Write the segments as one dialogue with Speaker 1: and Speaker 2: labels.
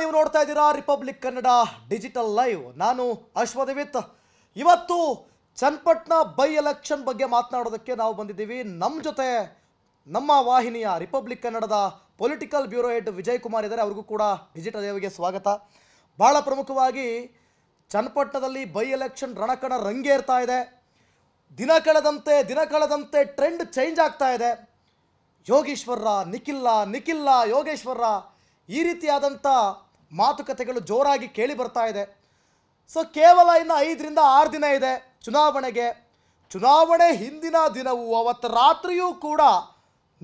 Speaker 1: ನೀವು ನೋಡ್ತಾ ಇದ್ದೀರಾ ರಿಪಬ್ಲಿಕ್ ಕನ್ನಡ ಡಿಜಿಟಲ್ ಲೈವ್ ನಾನು ಅಶ್ವದೇವಿತ್ ಇವತ್ತು ಚನ್ನಪಟ್ಟಣ ಬೈ ಎಲೆಕ್ಷನ್ ಬಗ್ಗೆ ಮಾತನಾಡೋದಕ್ಕೆ ನಾವು ಬಂದಿದ್ದೀವಿ ನಮ್ಮ ಜೊತೆ ನಮ್ಮ ವಾಹಿನಿಯ ರಿಪಬ್ಲಿಕ್ ಕನ್ನಡದ political bureau head Vijay Kumar ಇದ್ದಾರೆ ಅವ್ರಿಗೂ ಕೂಡ ಡಿಜಿಟಲ್ ಲೈವ್ಗೆ ಸ್ವಾಗತ ಭಾಳ ಪ್ರಮುಖವಾಗಿ ಚನ್ನಪಟ್ಟಣದಲ್ಲಿ ಬೈ ಎಲೆಕ್ಷನ್ ರಣಕಣ ರಂಗೇರ್ತಾ ಇದೆ ದಿನ ಕಳೆದಂತೆ ದಿನ ಕಳೆದಂತೆ ಟ್ರೆಂಡ್ ಚೇಂಜ್ ಆಗ್ತಾ ಇದೆ ಯೋಗೀಶ್ವರ ನಿಖಿಲ್ಲ ನಿಖಿಲ್ಲ ಯೋಗೇಶ್ವರ ಈ ರೀತಿಯಾದಂಥ ಮಾತುಕತೆಗಳು ಜೋರಾಗಿ ಕೇಳಿ ಬರ್ತಾ ಇದೆ ಸೊ ಕೇವಲ ಇನ್ನು ಐದರಿಂದ ಆರು ದಿನ ಇದೆ ಚುನಾವಣೆಗೆ ಚುನಾವಣೆ ಹಿಂದಿನ ದಿನವೂ ಅವತ್ತು ರಾತ್ರಿಯೂ ಕೂಡ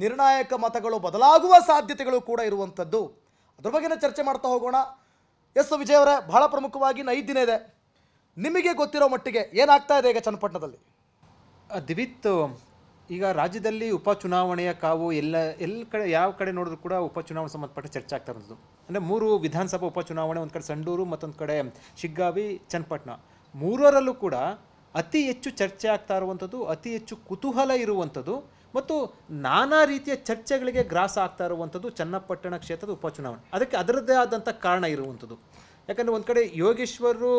Speaker 1: ನಿರ್ಣಾಯಕ ಮತಗಳು ಬದಲಾಗುವ ಸಾಧ್ಯತೆಗಳು ಕೂಡ ಇರುವಂಥದ್ದು ಅದ್ರ ಬಗ್ಗೆನೇ ಚರ್ಚೆ ಮಾಡ್ತಾ ಹೋಗೋಣ ಎಸ್ ವಿಜಯ್ ಅವರೇ ಬಹಳ ಪ್ರಮುಖವಾಗಿ ಇನ್ನು ಐದು ದಿನ ಇದೆ ನಿಮಗೆ ಗೊತ್ತಿರೋ ಮಟ್ಟಿಗೆ ಏನಾಗ್ತಾ ಇದೆ ಈಗ ಚನ್ನಪಟ್ಟಣದಲ್ಲಿ ದಿವಿತ್ ಈಗ ರಾಜ್ಯದಲ್ಲಿ
Speaker 2: ಉಪಚುನಾವಣೆಯ ಕಾವು ಎಲ್ಲ ಎಲ್ಲ ಕಡೆ ಯಾವ ಕಡೆ ನೋಡಿದ್ರು ಕೂಡ ಉಪಚುನಾವಣೆ ಸಂಬಂಧಪಟ್ಟ ಚರ್ಚೆ ಆಗ್ತಾ ಇರೋದು ಅಂದರೆ ಮೂರು ವಿಧಾನಸಭಾ ಉಪಚುನಾವಣೆ ಒಂದು ಕಡೆ ಸಂಡೂರು ಮತ್ತೊಂದು ಕಡೆ ಶಿಗ್ಗಾವಿ ಚನ್ನಪಟ್ಟಣ ಮೂರರಲ್ಲೂ ಕೂಡ ಅತಿ ಹೆಚ್ಚು ಚರ್ಚೆ ಆಗ್ತಾ ಇರುವಂಥದ್ದು ಅತಿ ಹೆಚ್ಚು ಕುತೂಹಲ ಇರುವಂಥದ್ದು ಮತ್ತು ನಾನಾ ರೀತಿಯ ಚರ್ಚೆಗಳಿಗೆ ಗ್ರಾಸ ಆಗ್ತಾ ಇರುವಂಥದ್ದು ಚನ್ನಪಟ್ಟಣ ಕ್ಷೇತ್ರದ ಉಪಚುನಾವಣೆ ಅದಕ್ಕೆ ಅದರದ್ದೇ ಆದಂಥ ಕಾರಣ ಇರುವಂಥದ್ದು ಯಾಕಂದರೆ ಒಂದು ಕಡೆ ಯೋಗೇಶ್ವರರು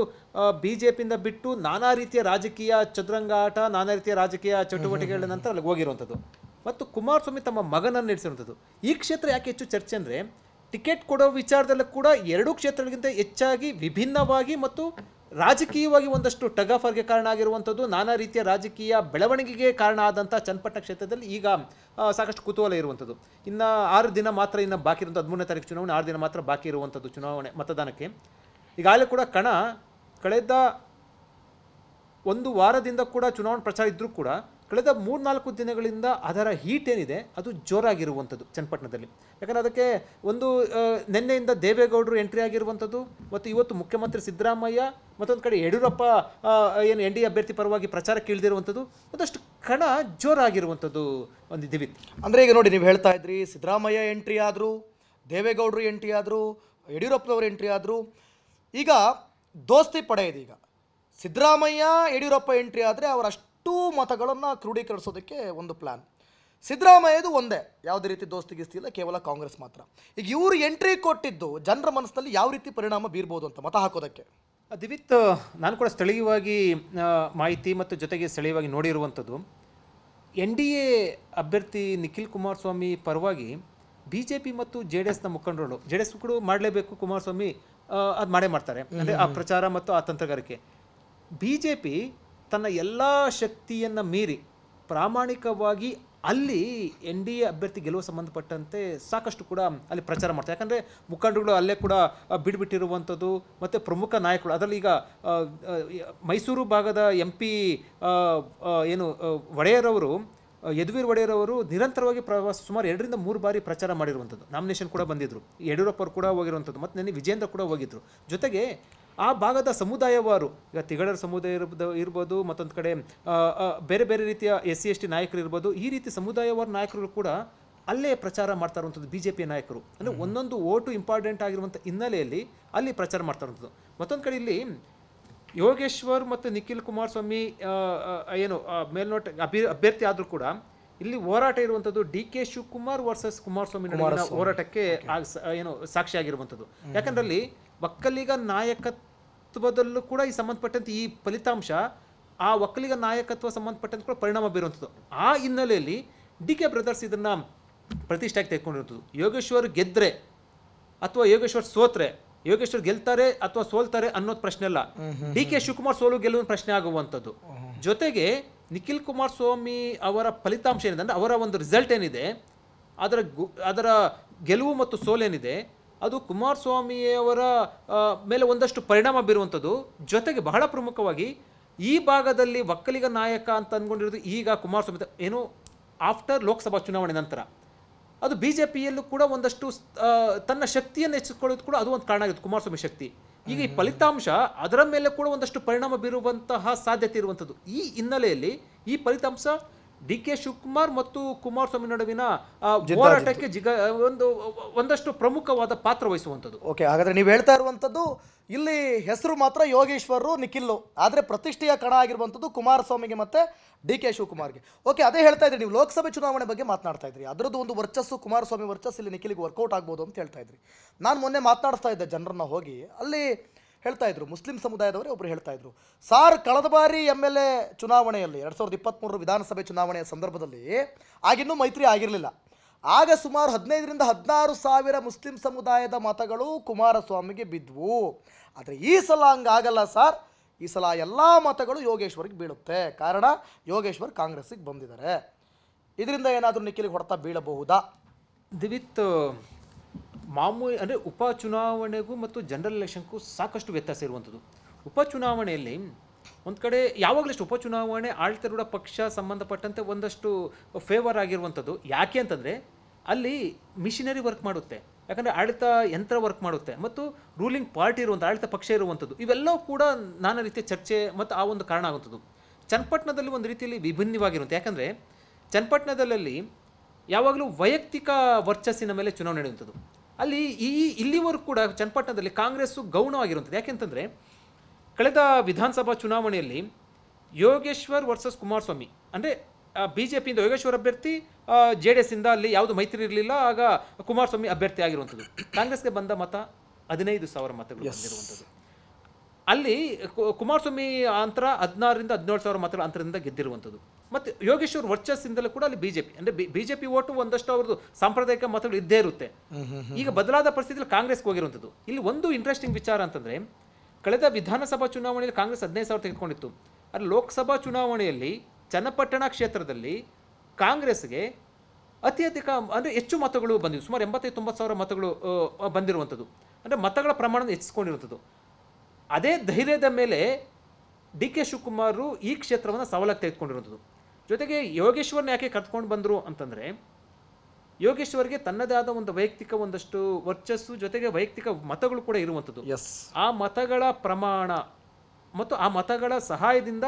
Speaker 2: ಬಿ ಜೆ ಪಿಯಿಂದ ಬಿಟ್ಟು ನಾನಾ ರೀತಿಯ ರಾಜಕೀಯ ಚದುರಂಗಾಟ ನಾನಾ ರೀತಿಯ ರಾಜಕೀಯ ಚಟುವಟಿಕೆಗಳ ನಂತರ ಅಲ್ಲಿಗೆ ಹೋಗಿರುವಂಥದ್ದು ಮತ್ತು ಕುಮಾರಸ್ವಾಮಿ ತಮ್ಮ ಮಗನನ್ನು ನಡೆಸಿರುವಂಥದ್ದು ಈ ಕ್ಷೇತ್ರ ಯಾಕೆ ಹೆಚ್ಚು ಚರ್ಚೆ ಅಂದರೆ ಟಿಕೆಟ್ ಕೊಡೋ ವಿಚಾರದಲ್ಲೂ ಕೂಡ ಎರಡೂ ಕ್ಷೇತ್ರಗಳಿಗಿಂತ ಹೆಚ್ಚಾಗಿ ವಿಭಿನ್ನವಾಗಿ ಮತ್ತು ರಾಜಕೀಯವಾಗಿ ಒಂದಷ್ಟು ಟಗ್ ಕಾರಣ ಆಗಿರುವಂಥದ್ದು ನಾನಾ ರೀತಿಯ ರಾಜಕೀಯ ಬೆಳವಣಿಗೆಗೆ ಕಾರಣ ಆದಂಥ ಚನ್ನಪಟ್ಟಣ ಕ್ಷೇತ್ರದಲ್ಲಿ ಈಗ ಸಾಕಷ್ಟು ಕುತೂಹಲ ಇರುವಂಥದ್ದು ಇನ್ನು ಆರು ದಿನ ಮಾತ್ರ ಇನ್ನು ಬಾಕಿ ಇರುವಂಥ ಹದಿಮೂರನೇ ತಾರೀಕು ಚುನಾವಣೆ ಆರು ದಿನ ಮಾತ್ರ ಬಾಕಿ ಇರುವಂಥದ್ದು ಚುನಾವಣೆ ಮತದಾನಕ್ಕೆ ಈಗಾಗಲೇ ಕೂಡ ಕಣ ಕಳೆದ ಒಂದು ವಾರದಿಂದ ಕೂಡ ಚುನಾವಣಾ ಪ್ರಚಾರ ಇದ್ದರೂ ಕೂಡ ಕಳೆದ ಮೂರ್ನಾಲ್ಕು ದಿನಗಳಿಂದ ಅದರ ಹೀಟ್ ಏನಿದೆ ಅದು ಜೋರಾಗಿರುವಂಥದ್ದು ಚನ್ನಪಟ್ಟಣದಲ್ಲಿ ಯಾಕಂದರೆ ಅದಕ್ಕೆ ಒಂದು ನಿನ್ನೆಯಿಂದ ದೇವೇಗೌಡರು ಎಂಟ್ರಿ ಆಗಿರುವಂಥದ್ದು ಮತ್ತು ಇವತ್ತು ಮುಖ್ಯಮಂತ್ರಿ ಸಿದ್ದರಾಮಯ್ಯ ಮತ್ತೊಂದು ಕಡೆ ಯಡಿಯೂರಪ್ಪ
Speaker 1: ಏನು ಎನ್ ಡಿ ಅಭ್ಯರ್ಥಿ ಪರವಾಗಿ ಪ್ರಚಾರಕ್ಕೆ ಇಳಿದಿರುವಂಥದ್ದು ಮತ್ತಷ್ಟು ಕಣ ಜೋರಾಗಿರುವಂಥದ್ದು ಒಂದು ದಿವಿ ಅಂದರೆ ಈಗ ನೋಡಿ ನೀವು ಹೇಳ್ತಾ ಇದ್ರಿ ಸಿದ್ದರಾಮಯ್ಯ ಎಂಟ್ರಿ ಆದರೂ ದೇವೇಗೌಡರು ಎಂಟ್ರಿ ಆದರೂ ಯಡಿಯೂರಪ್ಪನವರು ಎಂಟ್ರಿ ಆದರೂ ಈಗ ದೋಸ್ತಿ ಪಡೆ ಈಗ ಸಿದ್ದರಾಮಯ್ಯ ಯಡಿಯೂರಪ್ಪ ಎಂಟ್ರಿ ಆದರೆ ಅವರಷ್ಟು ಅಷ್ಟು ಮತಗಳನ್ನು ಕ್ರೋಢೀಕರಿಸೋದಕ್ಕೆ ಒಂದು ಪ್ಲ್ಯಾನ್ ಸಿದ್ದರಾಮಯ್ಯದು ಒಂದೇ ಯಾವುದೇ ರೀತಿ ದೋಸ್ತಿಗಿಸ್ತಿ ಇಲ್ಲ ಕೇವಲ ಕಾಂಗ್ರೆಸ್ ಮಾತ್ರ ಈಗ ಇವರು ಎಂಟ್ರಿ ಕೊಟ್ಟಿದ್ದು ಜನರ ಮನಸ್ಸಿನಲ್ಲಿ ಯಾವ ರೀತಿ ಪರಿಣಾಮ ಬೀರ್ಬೋದು ಅಂತ ಮತ ಹಾಕೋದಕ್ಕೆ ದಿವಿತ್ ನಾನು ಕೂಡ ಸ್ಥಳೀಯವಾಗಿ
Speaker 2: ಮಾಹಿತಿ ಮತ್ತು ಜೊತೆಗೆ ಸ್ಥಳೀಯವಾಗಿ ನೋಡಿರುವಂಥದ್ದು ಎನ್ ಡಿ ಎ ಅಭ್ಯರ್ಥಿ ನಿಖಿಲ್ ಕುಮಾರಸ್ವಾಮಿ ಪರವಾಗಿ ಬಿ ಜೆ ಪಿ ಮತ್ತು ಜೆ ಡಿ ಎಸ್ನ ಮುಖಂಡರು ಜೆ ಡಿ ಎಸ್ ಕೂಡ ಮಾಡಲೇಬೇಕು ಕುಮಾರಸ್ವಾಮಿ ಅದು ಮಾಡೇ ಮಾಡ್ತಾರೆ ಅಂದರೆ ಆ ಪ್ರಚಾರ ಮತ್ತು ಆ ತಂತ್ರಗಾರಿಕೆ ಬಿ ಜೆ ಪಿ ತನ್ನ ಎಲ್ಲ ಶಕ್ತಿಯನ್ನು ಮೀರಿ ಪ್ರಾಮಾಣಿಕವಾಗಿ ಅಲ್ಲಿ ಎನ್ ಡಿ ಎ ಅಭ್ಯರ್ಥಿ ಗೆಲುವು ಸಂಬಂಧಪಟ್ಟಂತೆ ಸಾಕಷ್ಟು ಕೂಡ ಅಲ್ಲಿ ಪ್ರಚಾರ ಮಾಡ್ತಾರೆ ಯಾಕಂದರೆ ಮುಖಂಡರುಗಳು ಅಲ್ಲೇ ಕೂಡ ಬಿಡ್ಬಿಟ್ಟಿರುವಂಥದ್ದು ಮತ್ತು ಪ್ರಮುಖ ನಾಯಕರು ಅದರಲ್ಲಿ ಈಗ ಮೈಸೂರು ಭಾಗದ ಎಂ ಪಿ ಏನು ಒಡೆಯರವರು ಯದುವೀರ್ ಒಡೆಯರವರು ನಿರಂತರವಾಗಿ ಪ್ರವಾಸ ಸುಮಾರು ಎರಡರಿಂದ ಮೂರು ಬಾರಿ ಪ್ರಚಾರ ಮಾಡಿರುವಂಥದ್ದು ನಾಮಿನೇಷನ್ ಕೂಡ ಬಂದಿದ್ದರು ಯಡಿಯೂರಪ್ಪ ಕೂಡ ಹೋಗಿರುವಂಥದ್ದು ಮತ್ತು ನಿನ್ನೆ ವಿಜೇಂದ್ರ ಕೂಡ ಹೋಗಿದ್ದರು ಜೊತೆಗೆ ಆ ಭಾಗದ ಸಮುದಾಯವಾರು ಈಗ ತಿಗಡರ ಸಮುದಾಯ ಇರ್ಬೋದು ಇರ್ಬೋದು ಮತ್ತೊಂದು ಕಡೆ ಬೇರೆ ಬೇರೆ ರೀತಿಯ ಎಸ್ ಸಿ ಎಸ್ ಟಿ ನಾಯಕರು ಇರ್ಬೋದು ಈ ರೀತಿ ಸಮುದಾಯವಾರ ನಾಯಕರು ಕೂಡ ಅಲ್ಲೇ ಪ್ರಚಾರ ಮಾಡ್ತಾ ಇರುವಂಥದ್ದು ಬಿ ಜೆ ಪಿ ನಾಯಕರು ಅಂದರೆ ಒಂದೊಂದು ಓಟು ಇಂಪಾರ್ಟೆಂಟ್ ಆಗಿರುವಂಥ ಹಿನ್ನೆಲೆಯಲ್ಲಿ ಅಲ್ಲಿ ಪ್ರಚಾರ ಮಾಡ್ತಾ ಇರುವಂಥದ್ದು ಮತ್ತೊಂದು ಕಡೆ ಇಲ್ಲಿ ಯೋಗೇಶ್ವರ್ ಮತ್ತು ನಿಖಿಲ್ ಕುಮಾರಸ್ವಾಮಿ ಏನು ಮೇಲ್ನೋಟ ಅಭಿ ಅಭ್ಯರ್ಥಿ ಆದರೂ ಕೂಡ ಇಲ್ಲಿ ಹೋರಾಟ ಇರುವಂಥದ್ದು D K Shivakumar versus Kumaraswamy ನಡುವಿನ ಹೋರಾಟಕ್ಕೆ ಏನು ಆಗಿರುವಂಥದ್ದು ಯಾಕಂದ್ರೆ ಅಲ್ಲಿ ಒಕ್ಕಲಿಗ ನಾಯಕತ್ವದಲ್ಲೂ ಕೂಡ ಈ ಸಂಬಂಧಪಟ್ಟಂತೆ ಈ ಫಲಿತಾಂಶ ಆ ಒಕ್ಕಲಿಗ ನಾಯಕತ್ವ ಸಂಬಂಧಪಟ್ಟಂತೆ ಕೂಡ ಪರಿಣಾಮ ಬೀರುವಂಥದ್ದು ಆ ಹಿನ್ನೆಲೆಯಲ್ಲಿ ಡಿ ಕೆ ಬ್ರದರ್ಸ್ ಇದನ್ನು ಪ್ರತಿಷ್ಠೆಗೆ ತೆಗೆದುಕೊಂಡಿರ್ತದ್ದು ಯೋಗೇಶ್ವರ್ ಗೆದ್ದರೆ ಅಥವಾ ಯೋಗೇಶ್ವರ್ ಸೋತ್ರೆ ಯೋಗೇಶ್ವರ್ ಗೆಲ್ತಾರೆ ಅಥವಾ ಸೋಲ್ತಾರೆ ಅನ್ನೋದು ಪ್ರಶ್ನೆ ಅಲ್ಲ ಡಿ ಕೆ ಶಿವಕುಮಾರ್ ಸೋಲು ಗೆಲ್ಲುವ ಪ್ರಶ್ನೆ ಆಗುವಂಥದ್ದು ಜೊತೆಗೆ ನಿಖಿಲ್ ಕುಮಾರ್ ಸ್ವಾಮಿ ಅವರ ಫಲಿತಾಂಶ ಏನಿದೆ ಅಂದರೆ ಅವರ ಒಂದು ರಿಸಲ್ಟ್ ಏನಿದೆ ಅದರ ಅದರ ಗೆಲುವು ಮತ್ತು ಸೋಲೇನಿದೆ ಅದು ಕುಮಾರಸ್ವಾಮಿಯವರ ಮೇಲೆ ಒಂದಷ್ಟು ಪರಿಣಾಮ ಬೀರುವಂಥದ್ದು ಜೊತೆಗೆ ಬಹಳ ಪ್ರಮುಖವಾಗಿ ಈ ಭಾಗದಲ್ಲಿ ಒಕ್ಕಲಿಗ ನಾಯಕ ಅಂತ ಅಂದ್ಕೊಂಡಿರೋದು ಈಗ ಕುಮಾರಸ್ವಾಮಿ ಏನು ಆಫ್ಟರ್ ಲೋಕಸಭಾ ಚುನಾವಣೆ ನಂತರ ಅದು ಬಿ ಜೆ ಪಿಯಲ್ಲೂ ಕೂಡ ಒಂದಷ್ಟು ತನ್ನ ಶಕ್ತಿಯನ್ನು ಹೆಚ್ಚಿಸ್ಕೊಳ್ಳೋದು ಕೂಡ ಅದು ಒಂದು ಕಾರಣ ಆಗಿತ್ತು ಕುಮಾರಸ್ವಾಮಿ ಶಕ್ತಿ ಈಗ ಈ ಫಲಿತಾಂಶ ಅದರ ಮೇಲೆ ಕೂಡ ಒಂದಷ್ಟು ಪರಿಣಾಮ ಬೀರುವಂತಹ ಸಾಧ್ಯತೆ ಇರುವಂಥದ್ದು ಈ ಹಿನ್ನೆಲೆಯಲ್ಲಿ ಈ ಫಲಿತಾಂಶ ಡಿ ಕೆ ಶಿವಕುಮಾರ್ ಮತ್ತು ಕುಮಾರಸ್ವಾಮಿ
Speaker 1: ನಡುವಿನ ಹೋರಾಟಕ್ಕೆ ಜಿಗ ಒಂದು ಒಂದಷ್ಟು ಪ್ರಮುಖವಾದ ಪಾತ್ರ ವಹಿಸುವಂಥದ್ದು ಓಕೆ ಹಾಗಾದರೆ ನೀವು ಹೇಳ್ತಾ ಇರುವಂಥದ್ದು ಇಲ್ಲಿ ಹೆಸರು ಮಾತ್ರ ಯೋಗೇಶ್ವರರು ನಿಖಿಲ್ ಆದರೆ ಪ್ರತಿಷ್ಠೆಯ ಕಣ ಆಗಿರುವಂಥದ್ದು ಕುಮಾರಸ್ವಾಮಿಗೆ ಮತ್ತು ಡಿ ಕೆ ಶಿವಕುಮಾರ್ಗೆ ಓಕೆ ಅದೇ ಹೇಳ್ತಾ ಇದ್ರಿ ನೀವು ಲೋಕಸಭೆ ಚುನಾವಣೆ ಬಗ್ಗೆ ಮಾತನಾಡ್ತಾ ಇದ್ರಿ ಅದರದ್ದು ಒಂದು ವರ್ಚಸ್ಸು ಕುಮಾರಸ್ವಾಮಿ ವರ್ಚಸ್ಸು ಇಲ್ಲಿ ನಿಖಿಲಿಗೆ ವರ್ಕೌಟ್ ಆಗ್ಬೋದು ಅಂತ ಹೇಳ್ತಾ ಇದ್ರಿ ನಾನು ಮೊನ್ನೆ ಮಾತನಾಡ್ತಾ ಇದ್ದೆ ಜನರನ್ನ ಹೋಗಿ ಅಲ್ಲಿ ಹೇಳ್ತಾ ಇದ್ರು ಮುಸ್ಲಿಂ ಸಮುದಾಯದವರೇ ಒಬ್ಬರು ಹೇಳ್ತಾ ಇದ್ರು ಸಾರ್ ಕಳೆದ ಬಾರಿ ಎಮ್ ಎಲ್ ಎ ಚುನಾವಣೆಯಲ್ಲಿ ಎರಡು ಸಾವಿರದ ಇಪ್ಪತ್ತ್ಮೂರು ವಿಧಾನಸಭೆ ಚುನಾವಣೆಯ ಸಂದರ್ಭದಲ್ಲಿ ಆಗಿನ್ನೂ ಮೈತ್ರಿ ಆಗಿರಲಿಲ್ಲ ಆಗ ಸುಮಾರು ಹದಿನೈದರಿಂದ ಹದಿನಾರು ಸಾವಿರ ಮುಸ್ಲಿಂ ಸಮುದಾಯದ ಮತಗಳು ಕುಮಾರಸ್ವಾಮಿಗೆ ಬಿದ್ದವು ಆದರೆ ಈ ಸಲ ಹಂಗಾಗಲ್ಲ ಸರ್ ಈ ಸಲ ಎಲ್ಲ ಮತಗಳು ಯೋಗೇಶ್ವರಿಗೆ ಬೀಳುತ್ತೆ ಕಾರಣ ಯೋಗೇಶ್ವರ್ ಕಾಂಗ್ರೆಸ್ಸಿಗೆ ಬಂದಿದ್ದಾರೆ ಇದರಿಂದ ಏನಾದರೂ ನಿಖಿಲಿಗೆ ಹೊಡೆತ ಬೀಳಬಹುದಾ ದಿವಿತ್ ಮಾಮೂಲಿ ಅಂದರೆ ಉಪಚುನಾವಣೆಗೂ
Speaker 2: ಮತ್ತು ಜನರಲ್ ಎಲೆಕ್ಷನ್ಗೂ ಸಾಕಷ್ಟು ವ್ಯತ್ಯಾಸ ಇರುವಂಥದ್ದು ಉಪಚುನಾವಣೆಯಲ್ಲಿ ಒಂದು ಕಡೆ ಯಾವಾಗಲಷ್ಟು ಉಪಚುನಾವಣೆ ರೂಢ ಪಕ್ಷ ಸಂಬಂಧಪಟ್ಟಂತೆ ಒಂದಷ್ಟು ಫೇವರ್ ಆಗಿರುವಂಥದ್ದು ಯಾಕೆ ಅಂತಂದರೆ ಅಲ್ಲಿ ಮಿಷಿನರಿ ವರ್ಕ್ ಮಾಡುತ್ತೆ ಯಾಕಂದರೆ ಆಡಳಿತ ಯಂತ್ರ ವರ್ಕ್ ಮಾಡುತ್ತೆ ಮತ್ತು ರೂಲಿಂಗ್ ಪಾರ್ಟಿ ಇರುವಂಥ ಆಡಳಿತ ಪಕ್ಷ ಇರುವಂಥದ್ದು ಇವೆಲ್ಲವೂ ಕೂಡ ನಾನಾ ರೀತಿಯ ಚರ್ಚೆ ಮತ್ತು ಆ ಒಂದು ಕಾರಣ ಆಗುವಂಥದ್ದು ಚನ್ನಪಟ್ಟಣದಲ್ಲಿ ಒಂದು ರೀತಿಯಲ್ಲಿ ವಿಭಿನ್ನವಾಗಿರುತ್ತೆ ಯಾಕಂದರೆ ಚನ್ನಪಟ್ಟಣದಲ್ಲಿ ಯಾವಾಗಲೂ ವೈಯಕ್ತಿಕ ವರ್ಚಸ್ಸಿನ ಮೇಲೆ ಚುನಾವಣೆ ನಡೆಯುವಂಥದ್ದು ಅಲ್ಲಿ ಈ ಇಲ್ಲಿವರೆಗೂ ಕೂಡ ಚನ್ನಪಟ್ಟಣದಲ್ಲಿ ಕಾಂಗ್ರೆಸ್ಸು ಗೌಣವಾಗಿರುವಂಥದ್ದು ಯಾಕೆಂತಂದರೆ ಕಳೆದ ವಿಧಾನಸಭಾ ಚುನಾವಣೆಯಲ್ಲಿ ಯೋಗೇಶ್ವರ್ ವರ್ಸಸ್ ಕುಮಾರಸ್ವಾಮಿ ಅಂದರೆ ಬಿ ಜೆ ಪಿಯಿಂದ ಯೋಗೇಶ್ವರ್ ಅಭ್ಯರ್ಥಿ ಜೆ ಡಿ ಎಸ್ಸಿಂದ ಅಲ್ಲಿ ಯಾವುದು ಮೈತ್ರಿ ಇರಲಿಲ್ಲ ಆಗ ಕುಮಾರಸ್ವಾಮಿ ಅಭ್ಯರ್ಥಿ ಆಗಿರುವಂಥದ್ದು ಕಾಂಗ್ರೆಸ್ಗೆ ಬಂದ ಮತ ಹದಿನೈದು ಸಾವಿರ ಮತಗಳು ಬಂದಿರುವಂಥದ್ದು ಅಲ್ಲಿ ಕುಮಾರಸ್ವಾಮಿ ಅಂತರ ಹದಿನಾರರಿಂದ ಹದಿನೇಳು ಸಾವಿರ ಮತಗಳ ಅಂತರದಿಂದ ಗೆದ್ದಿರುವಂಥದ್ದು ಮತ್ತು ಯೋಗೇಶ್ವರ್ ವರ್ಚಸ್ಸಿಂದಲೂ ಕೂಡ ಅಲ್ಲಿ ಬಿ ಜೆ ಪಿ ಅಂದರೆ ಪಿ ಓಟು ಒಂದಷ್ಟು ಅವ್ರದ್ದು ಸಾಂಪ್ರದಾಯಿಕ ಮತಗಳು ಇದ್ದೇ ಇರುತ್ತೆ ಈಗ ಬದಲಾದ ಪರಿಸ್ಥಿತಿಯಲ್ಲಿ ಕಾಂಗ್ರೆಸ್ಗೆ ಹೋಗಿರುವಂಥದ್ದು ಇಲ್ಲಿ ಒಂದು ಇಂಟ್ರೆಸ್ಟಿಂಗ್ ವಿಚಾರ ಅಂತಂದರೆ ಕಳೆದ ವಿಧಾನಸಭಾ ಚುನಾವಣೆಯಲ್ಲಿ ಕಾಂಗ್ರೆಸ್ ಹದಿನೈದು ಸಾವಿರ ತೆಗೆದುಕೊಂಡಿತ್ತು ಅಲ್ಲಿ ಲೋಕಸಭಾ ಚುನಾವಣೆಯಲ್ಲಿ ಚನ್ನಪಟ್ಟಣ ಕ್ಷೇತ್ರದಲ್ಲಿ ಕಾಂಗ್ರೆಸ್ಗೆ ಅತಿ ಅಧಿಕ ಅಂದರೆ ಹೆಚ್ಚು ಮತಗಳು ಬಂದಿವೆ ಸುಮಾರು ಎಂಬತ್ತೈದು ತೊಂಬತ್ತು ಸಾವಿರ ಮತಗಳು ಬಂದಿರುವಂಥದ್ದು ಅಂದರೆ ಮತಗಳ ಪ್ರಮಾಣ ಹೆಚ್ಚಿಸ್ಕೊಂಡಿರುವಂಥದ್ದು ಅದೇ ಧೈರ್ಯದ ಮೇಲೆ ಡಿ ಕೆ ಶಿವಕುಮಾರು ಈ ಕ್ಷೇತ್ರವನ್ನು ಸವಾಲಾಗಿ ತೆಗೆದುಕೊಂಡಿರುವಂಥದ್ದು ಜೊತೆಗೆ ಯೋಗೇಶ್ವರ್ನ ಯಾಕೆ ಕರ್ತ್ಕೊಂಡು ಬಂದರು ಅಂತಂದರೆ ಯೋಗೇಶ್ವರಿಗೆ ತನ್ನದೇ ಆದ ಒಂದು ವೈಯಕ್ತಿಕ ಒಂದಷ್ಟು ವರ್ಚಸ್ಸು ಜೊತೆಗೆ ವೈಯಕ್ತಿಕ ಮತಗಳು ಕೂಡ ಇರುವಂಥದ್ದು ಎಸ್ ಆ ಮತಗಳ ಪ್ರಮಾಣ ಮತ್ತು ಆ ಮತಗಳ ಸಹಾಯದಿಂದ